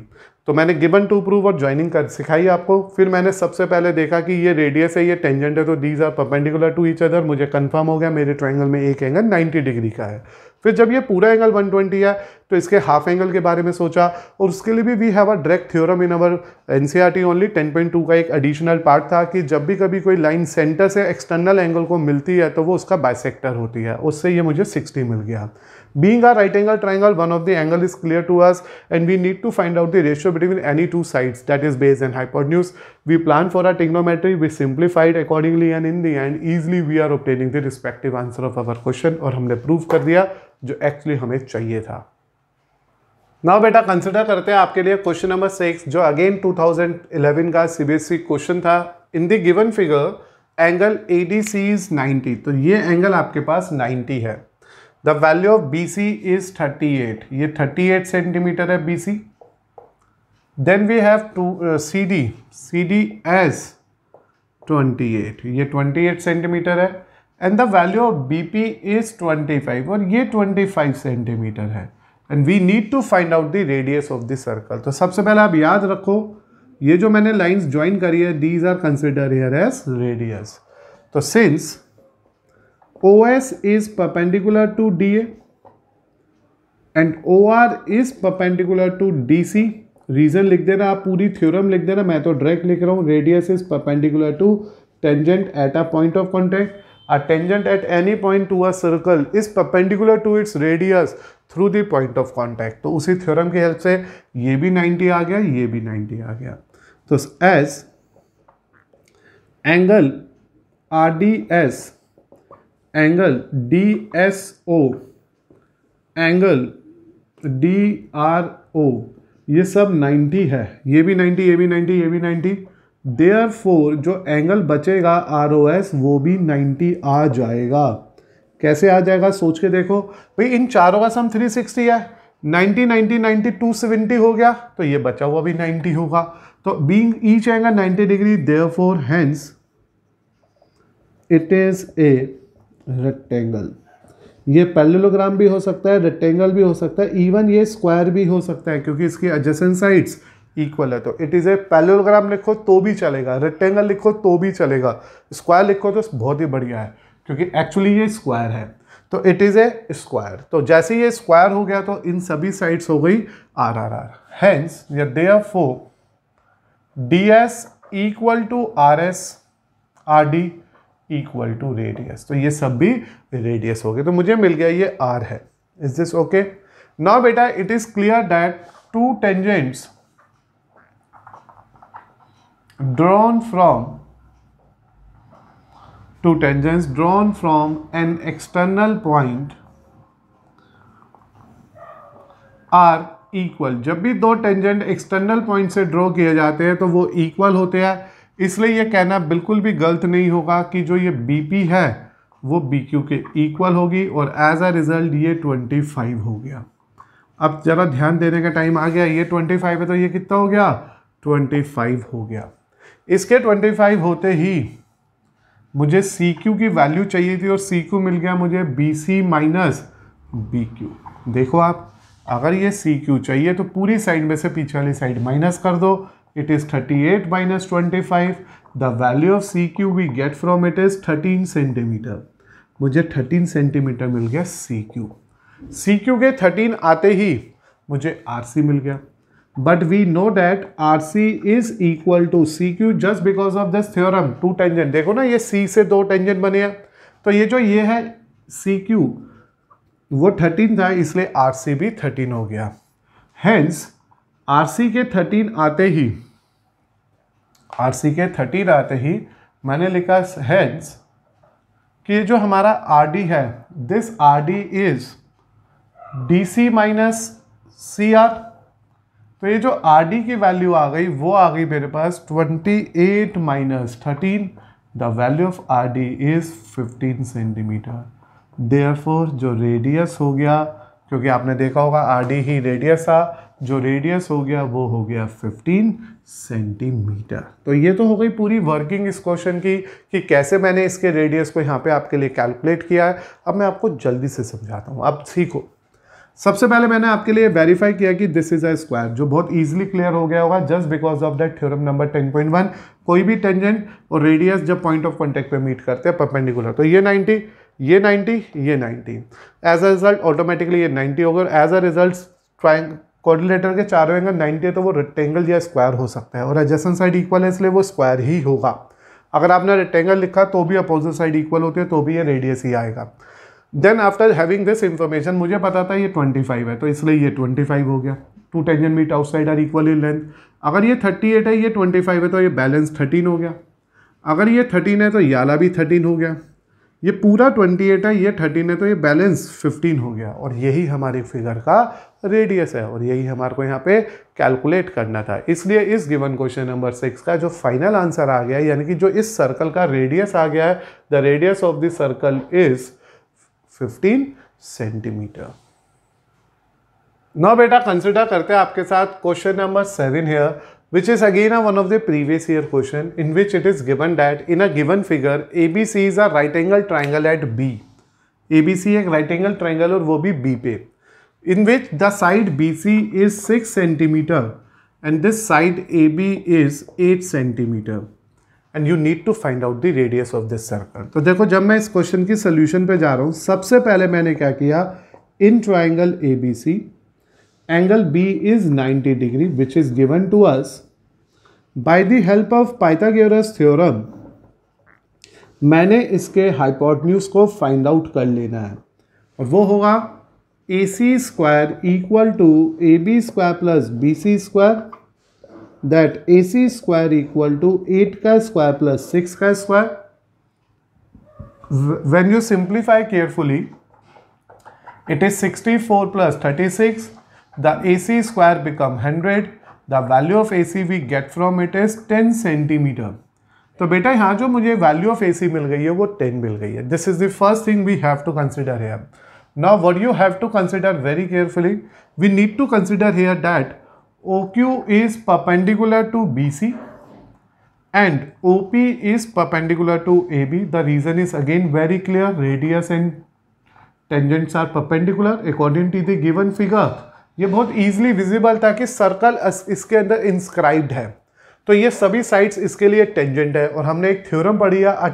A: तो मैंने गिवन टू प्रूव और ज्वाइनिंग कर सिखाई आपको फिर मैंने सबसे पहले देखा कि ये रेडियस है ये टेंजेंट है तो these are perpendicular to each other मुझे कंफर्म हो गया मेरे ट्रायंगल में एक एंगल 90 डिग्री का है फिर जब ये पूरा एंगल 120 है तो इसके हाफ एंगल के बारे में सोचा और उसके लिए भी we have a direct theorem in our N C T only ten point two का एक एडिशनल पार्ट था कि जब भी कभी कोई लाइन सेंटर से एक्सटर्नल एंगल को मिलती है तो वो उसका बाइसेक्टर होती है उससे ये मुझे सिक्सटी मिल गया Being a right angle triangle, one of the angle is clear to us and we need to find out the ratio between any two sides that is base and hypotenuse. We plan for our trigonometry, we simplified accordingly and in the end easily we are obtaining the respective answer of our question aur humne prove kar diya jo actually hame chahiye tha now बेटा कंसिडर करते हैं आपके लिए क्वेश्चन नंबर सिक्स जो अगेन 2011 का सीबीएसई क्वेश्चन था in the given figure angle A D C is ninety तो ये एंगल आपके पास 90 है the value of B C is thirty eight ये थर्टी एट सेंटीमीटर है B C then we have to C D C D as twenty eight ये ट्वेंटी एट सेंटीमीटर है and the value of B P is twenty five और ये ट्वेंटी फाइव सेंटीमीटर है and we need to find out the radius of the circle तो सबसे पहले आप याद रखो ये जो मैंने लाइन्स ज्वाइन करी है these are consider here as radius तो since O is is to D A and O R is perpendicular to D C reason लिख देना आप पूरी थ्योरम लिख देना मैं तो डायरेक्ट लिख रहा हूँ radius is perpendicular to tangent at a point of contact a tangent at any point to a circle is perpendicular to its radius through the point of contact तो उसी थ्योरम की हेल्प से ये भी 90 आ गया ये भी 90 आ गया तो as angle R D S angle D S O angle D R O ये सब 90 है ये भी 90 ये भी 90 ये भी 90 देयर फोर जो एंगल बचेगा आर ओ एस वो भी 90 आ जाएगा कैसे आ जाएगा सोच के देखो भाई इन चारों का सम 360 है 90 90 90 270 हो गया तो ये बचा हुआ भी 90 होगा तो being each angle 90 degree therefore hence it is a rectangle ये पैलोलोग्राम भी हो सकता है रेक्टेंगल भी हो सकता है इवन ये स्क्वायर भी हो सकता है क्योंकि इसकी एडजेसेंट साइड्स इक्वल है तो इट इज़ ए पैलोलोग्राम लिखो तो भी चलेगा रेक्टेंगल लिखो तो भी चलेगा स्क्वायर लिखो तो बहुत ही बढ़िया है क्योंकि एक्चुअली ये स्क्वायर है तो इट इज़ ए स्क्वायर तो जैसे ये स्क्वायर हो गया तो इन सभी साइड्स हो गई आर आर आर हैंस या therefore D S equal to R S R D equal to radius तो ये सब भी रेडियस हो गए तो मुझे मिल गया ये आर है इज दिस ओके नाउ बेटा it is clear that two tangents drawn from two tangents drawn from an external point are equal जब भी दो टेंजेंट एक्सटर्नल पॉइंट से ड्रॉ किए जाते हैं तो वो इक्वल होते हैं इसलिए ये कहना बिल्कुल भी गलत नहीं होगा कि जो ये बी है वो बी के इक्वल होगी और एज अ रिज़ल्ट ये ट्वेंटी फाइव हो गया अब ज़रा ध्यान देने का टाइम आ गया ये ट्वेंटी फाइव है तो ये कितना हो गया ट्वेंटी फाइव हो गया इसके ट्वेंटी फाइव होते ही मुझे सी क्यू की वैल्यू चाहिए थी और सी क्यू मिल गया मुझे B C minus B Q देखो आप अगर ये सी क्यू चाहिए तो पूरी साइड में से पीछे वाली साइड माइनस कर दो it is 38 minus 25 the value of CQ we get from it is 13 centimetre मुझे 13 सेंटीमीटर मिल गया CQ CQ के 13 आते ही मुझे RC मिल गया but we know that RC is equal to CQ just because of this theorem two tangent देखो ना ये C से दो tangent बने हैं तो ये जो ये है CQ वो 13 था इसलिए RC भी 13 हो गया hence आरसी के थर्टीन आते ही आरसी के थर्टीन आते ही मैंने लिखा हैंस कि ये जो हमारा आरडी है this RD is DC minus C R तो ये जो आरडी की वैल्यू आ गई वो आ गई मेरे पास twenty eight minus thirteen the value of RD is fifteen centimetre therefore जो रेडियस हो गया क्योंकि आपने देखा होगा आरडी ही रेडियस था जो रेडियस हो गया वो हो गया 15 सेंटीमीटर तो ये तो हो गई पूरी वर्किंग इस क्वेश्चन की कि कैसे मैंने इसके रेडियस को यहाँ पे आपके लिए कैलकुलेट किया है अब मैं आपको जल्दी से समझाता हूँ आप सीखो सबसे पहले मैंने आपके लिए वेरीफाई किया कि दिस इज अ स्क्वायर जो बहुत ईजिली क्लियर हो गया होगा just because of that theorem number 10.1 कोई भी टेंजेंट और रेडियस जब पॉइंट ऑफ कॉन्टेक्ट पे मीट करते हैं परपेंडिकुलर तो ये 90 ये 90 ये 90 एज अ रिजल्ट ऑटोमेटिकली ये 90 होगा एज अ रिजल्ट कॉर्डिलेटर के चारों एंगल 90 है तो वो रेक्टेंगल या स्क्वायर हो सकता है और एजेसन साइड इक्वल है इसलिए वो स्क्वायर ही होगा अगर आपने रेक्टेंगल लिखा तो भी अपोजिट साइड इक्वल होती है तो भी ये रेडियस ही आएगा then after having this information मुझे पता था ये 25 है तो इसलिए ये 25 हो गया two tangent meet outside are equal in length अगर ये 38 है ये 25 है तो ये बैलेंस 13 हो गया अगर ये 13 है तो याला भी 13 हो गया ये पूरा 28 है ये 13 है तो ये बैलेंस 15 हो गया और यही हमारी फिगर का रेडियस है और यही हमारे को यहाँ पे कैलकुलेट करना था इसलिए इस गिवन क्वेश्चन नंबर सिक्स का जो फाइनल आंसर आ गया यानी कि जो इस सर्कल का रेडियस आ गया है the radius of this circle is 15 centimetre now बेटा कंसिडर करते हैं आपके साथ क्वेश्चन नंबर सेवन है which is again a one of the previous year question in which it is given that in a given figure ABC is a right angle triangle at B. ABC एक right angle triangle और वो भी B पे in which the side BC is 6 centimeter and this side AB is 8 centimeter. And you need to find out the radius of this circle तो देखो जब मैं इस क्वेश्चन की सोल्यूशन पे जा रहा हूँ सबसे पहले मैंने क्या किया in triangle A B C angle B is 90 degree which is given to us. By the help of Pythagoras theorem, मैंने इसके हाइपोटन्यूज को फाइंड आउट कर लेना है और वो होगा A C square equal to A B square plus B C square that A C square equal to eight का स्क्वायर प्लस सिक्स का square when you simplify carefully it is sixty four plus thirty six the AC square become 100 the value of AC we get from it is 10 centimeter So, beta, यहाँ जो value of AC मिल गई है वो 10 मिल गई है this is the first thing we have to consider here now what you have to consider very carefully we need to consider here that OQ is perpendicular to BC and OP is perpendicular to AB the reason is again very clear radius and tangents are perpendicular according to the given figure ये बहुत ईजिली विजिबल था कि सर्कल इसके अंदर इंस्क्राइब्ड है तो ये सभी साइड्स इसके लिए टेंजेंट है और हमने एक थ्योरम पढ़ी है a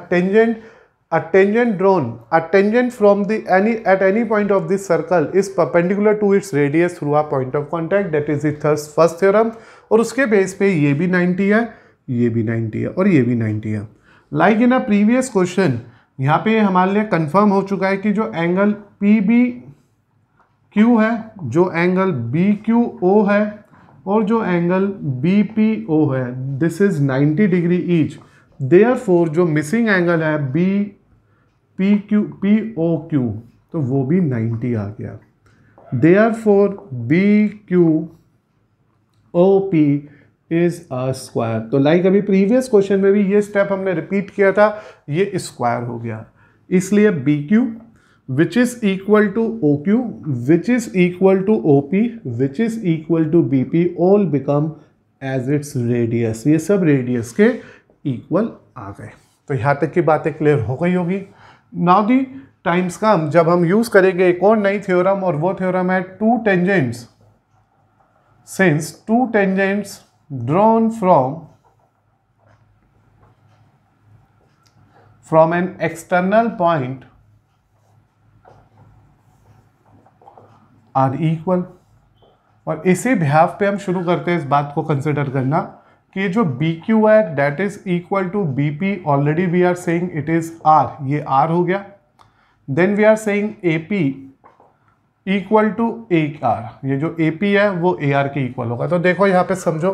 A: tangent drawn a tangent from a any at any point of this circle is perpendicular to its radius through a point of contact that is contact first theorem और उसके बेस पे ये भी 90 है ये भी 90 है और ये भी 90 है like in a previous question यहाँ पे हमारे लिए कन्फर्म हो चुका है कि जो एंगल पी बी क्यू है जो एंगल बी क्यू ओ है और जो एंगल बी पी ओ है this is 90 degree each therefore जो मिसिंग एंगल है B P Q P O Q तो वो भी 90 आ गया therefore B Q O P is a square तो लाइक अभी प्रीवियस क्वेश्चन में भी ये स्टेप हमने रिपीट किया था ये स्क्वायर हो गया इसलिए B Q which is equal to O Q which is equal to O P which is equal to B P all become as its radius ये सब रेडियस के इक्वल आ गए तो यहाँ तक की बातें क्लियर हो गई होगी नाउ दी टाइम्स कम जब हम यूज़ करेंगे एक और नई थ्योरम और वो थ्योरम है two tangents since two tangents drawn from from an external point are equal और इसी बिहाफ पे हम शुरू करते हैं इस बात को कंसिडर करना कि जो बी क्यू है that is equal to B P already we are saying it is R ये आर हो गया then we are saying A P equal to A R ये जो ए पी है वो ए आर के इक्वल होगा तो देखो यहाँ पे समझो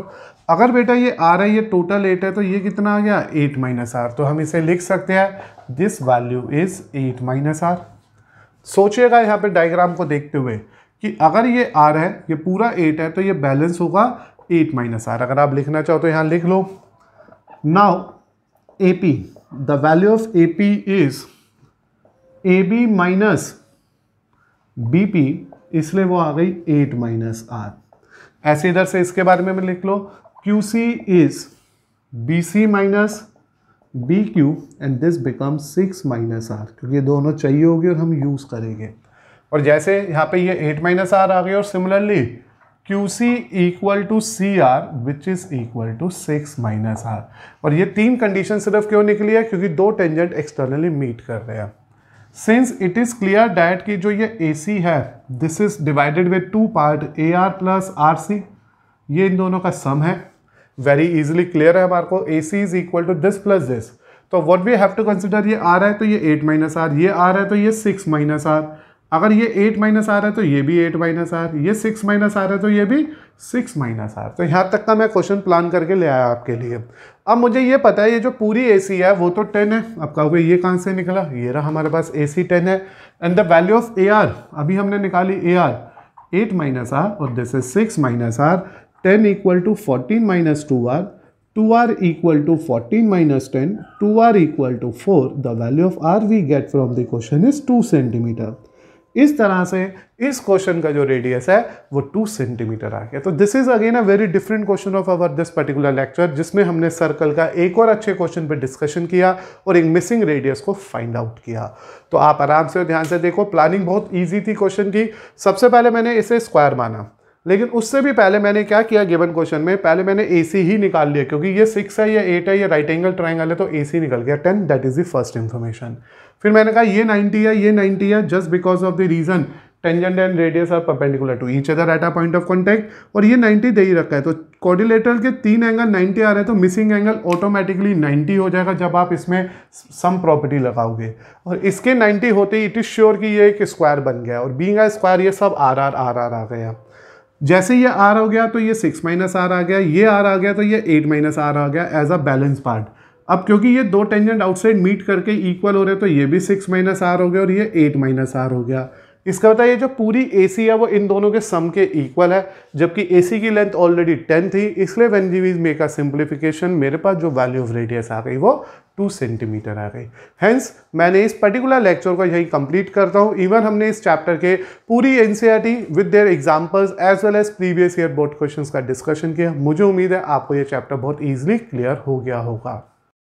A: अगर बेटा ये आर है ये टोटल एट है तो ये कितना आ गया एट माइनस आर तो हम इसे लिख सकते हैं this value is eight minus R सोचिएगा यहाँ पे डायग्राम को देखते हुए कि अगर ये आर है ये पूरा एट है तो ये बैलेंस होगा एट माइनस आर अगर आप लिखना चाहो तो यहाँ लिख लो now A P the value of A P is A B minus B P इसलिए वो आ गई एट माइनस आर ऐसे इधर से इसके बारे में लिख लो Q C is B C minus B Q and this become six minus R क्योंकि ये दोनों चाहिए होगी और हम यूज़ करेंगे और जैसे यहाँ पे ये एट माइनस आर आ गया और similarly Q C equal to C R which is equal to six minus R और ये तीन कंडीशन सिर्फ क्यों निकली है क्योंकि दो टेंजेंट एक्सटर्नली मीट कर रहे हैं since it is clear that कि जो ये ए सी है this is divided with two part A R plus R C ये इन दोनों का सम है वेरी इजिली क्लियर है हमारे को A C is equal to this plus this तो what we have to consider ये आ रहा है तो ये एट माइनस आर ये आ रहा है तो ये सिक्स माइनस आर अगर ये एट माइनस आ रहा है तो ये भी एट माइनस आर ये सिक्स माइनस आ रहा है तो ये भी सिक्स माइनस आर तो यहाँ तक का मैं क्वेश्चन प्लान करके ले आया आपके लिए अब मुझे ये पता है ये जो पूरी ए सी है वो तो टेन है अब कहोगे ये कहाँ से निकला ये रहा हमारे पास ए सी टेन है and the value of A R अभी हमने निकाली A R eight minus R और this is six minus R ten equal to fourteen minus two R two R equal to fourteen minus ten two R equal to four the value of R we get from the question is two centimetre इस तरह से इस क्वेश्चन का जो रेडियस है वो टू सेंटीमीटर आ गया तो this is again a very different question of our this particular lecture जिसमें हमने सर्कल का एक और अच्छे क्वेश्चन पर डिस्कशन किया और एक मिसिंग रेडियस को फाइंड आउट किया तो आप आराम से ध्यान से देखो प्लानिंग बहुत ईजी थी क्वेश्चन की सबसे पहले मैंने इसे स्क्वायर माना लेकिन उससे भी पहले मैंने क्या किया गिवन क्वेश्चन में पहले मैंने ए सी ही निकाल लिया क्योंकि ये सिक्स है या एट है या राइट एंगल ट्राइंगल है तो ए सी निकल गया ten that is the first information फिर मैंने कहा ये 90 है ये 90 है just because of the reason tangent and radius are perpendicular to each other at a point of contact और ये 90 दे ही रखा है तो कॉर्डिलेटर के तीन एंगल 90 आ रहे हैं तो मिसिंग एंगल ऑटोमेटिकली 90 हो जाएगा जब आप इसमें सम प्रॉपर्टी लगाओगे और इसके 90 होते ही इट इज़ श्योर कि ये एक स्क्वायर बन गया और बींग स्क्वायर ये सब आर आर आर आर आ गया जैसे ये आर हो गया तो ये सिक्स माइनस आर आ गया ये आर आ गया तो ये एट माइनस आर आ गया एज अ बैलेंस पार्ट अब क्योंकि ये दो टेंजेंट आउटसाइड मीट करके इक्वल हो रहे तो ये भी सिक्स माइनस आर हो गया और ये एट माइनस आर हो गया इसका बताया मतलब ये जो पूरी ए सी है वो इन दोनों के सम के इक्वल है जबकि ए सी की लेंथ ऑलरेडी टेन थी इसलिए वेन जी वीज मेक अ सिंप्लीफिकेशन मेरे पास जो वैल्यू ऑफ रेडियस आ गई वो टू सेंटीमीटर आ गई हैंस मैंने इस पर्टिकुलर लेक्चर को यही कंप्लीट करता हूँ इवन हमने इस चैप्टर के पूरी N C R T with their examples as well as previous year board question का डिस्कशन किया मुझे उम्मीद है आपको ये चैप्टर बहुत ईजिली क्लियर हो गया होगा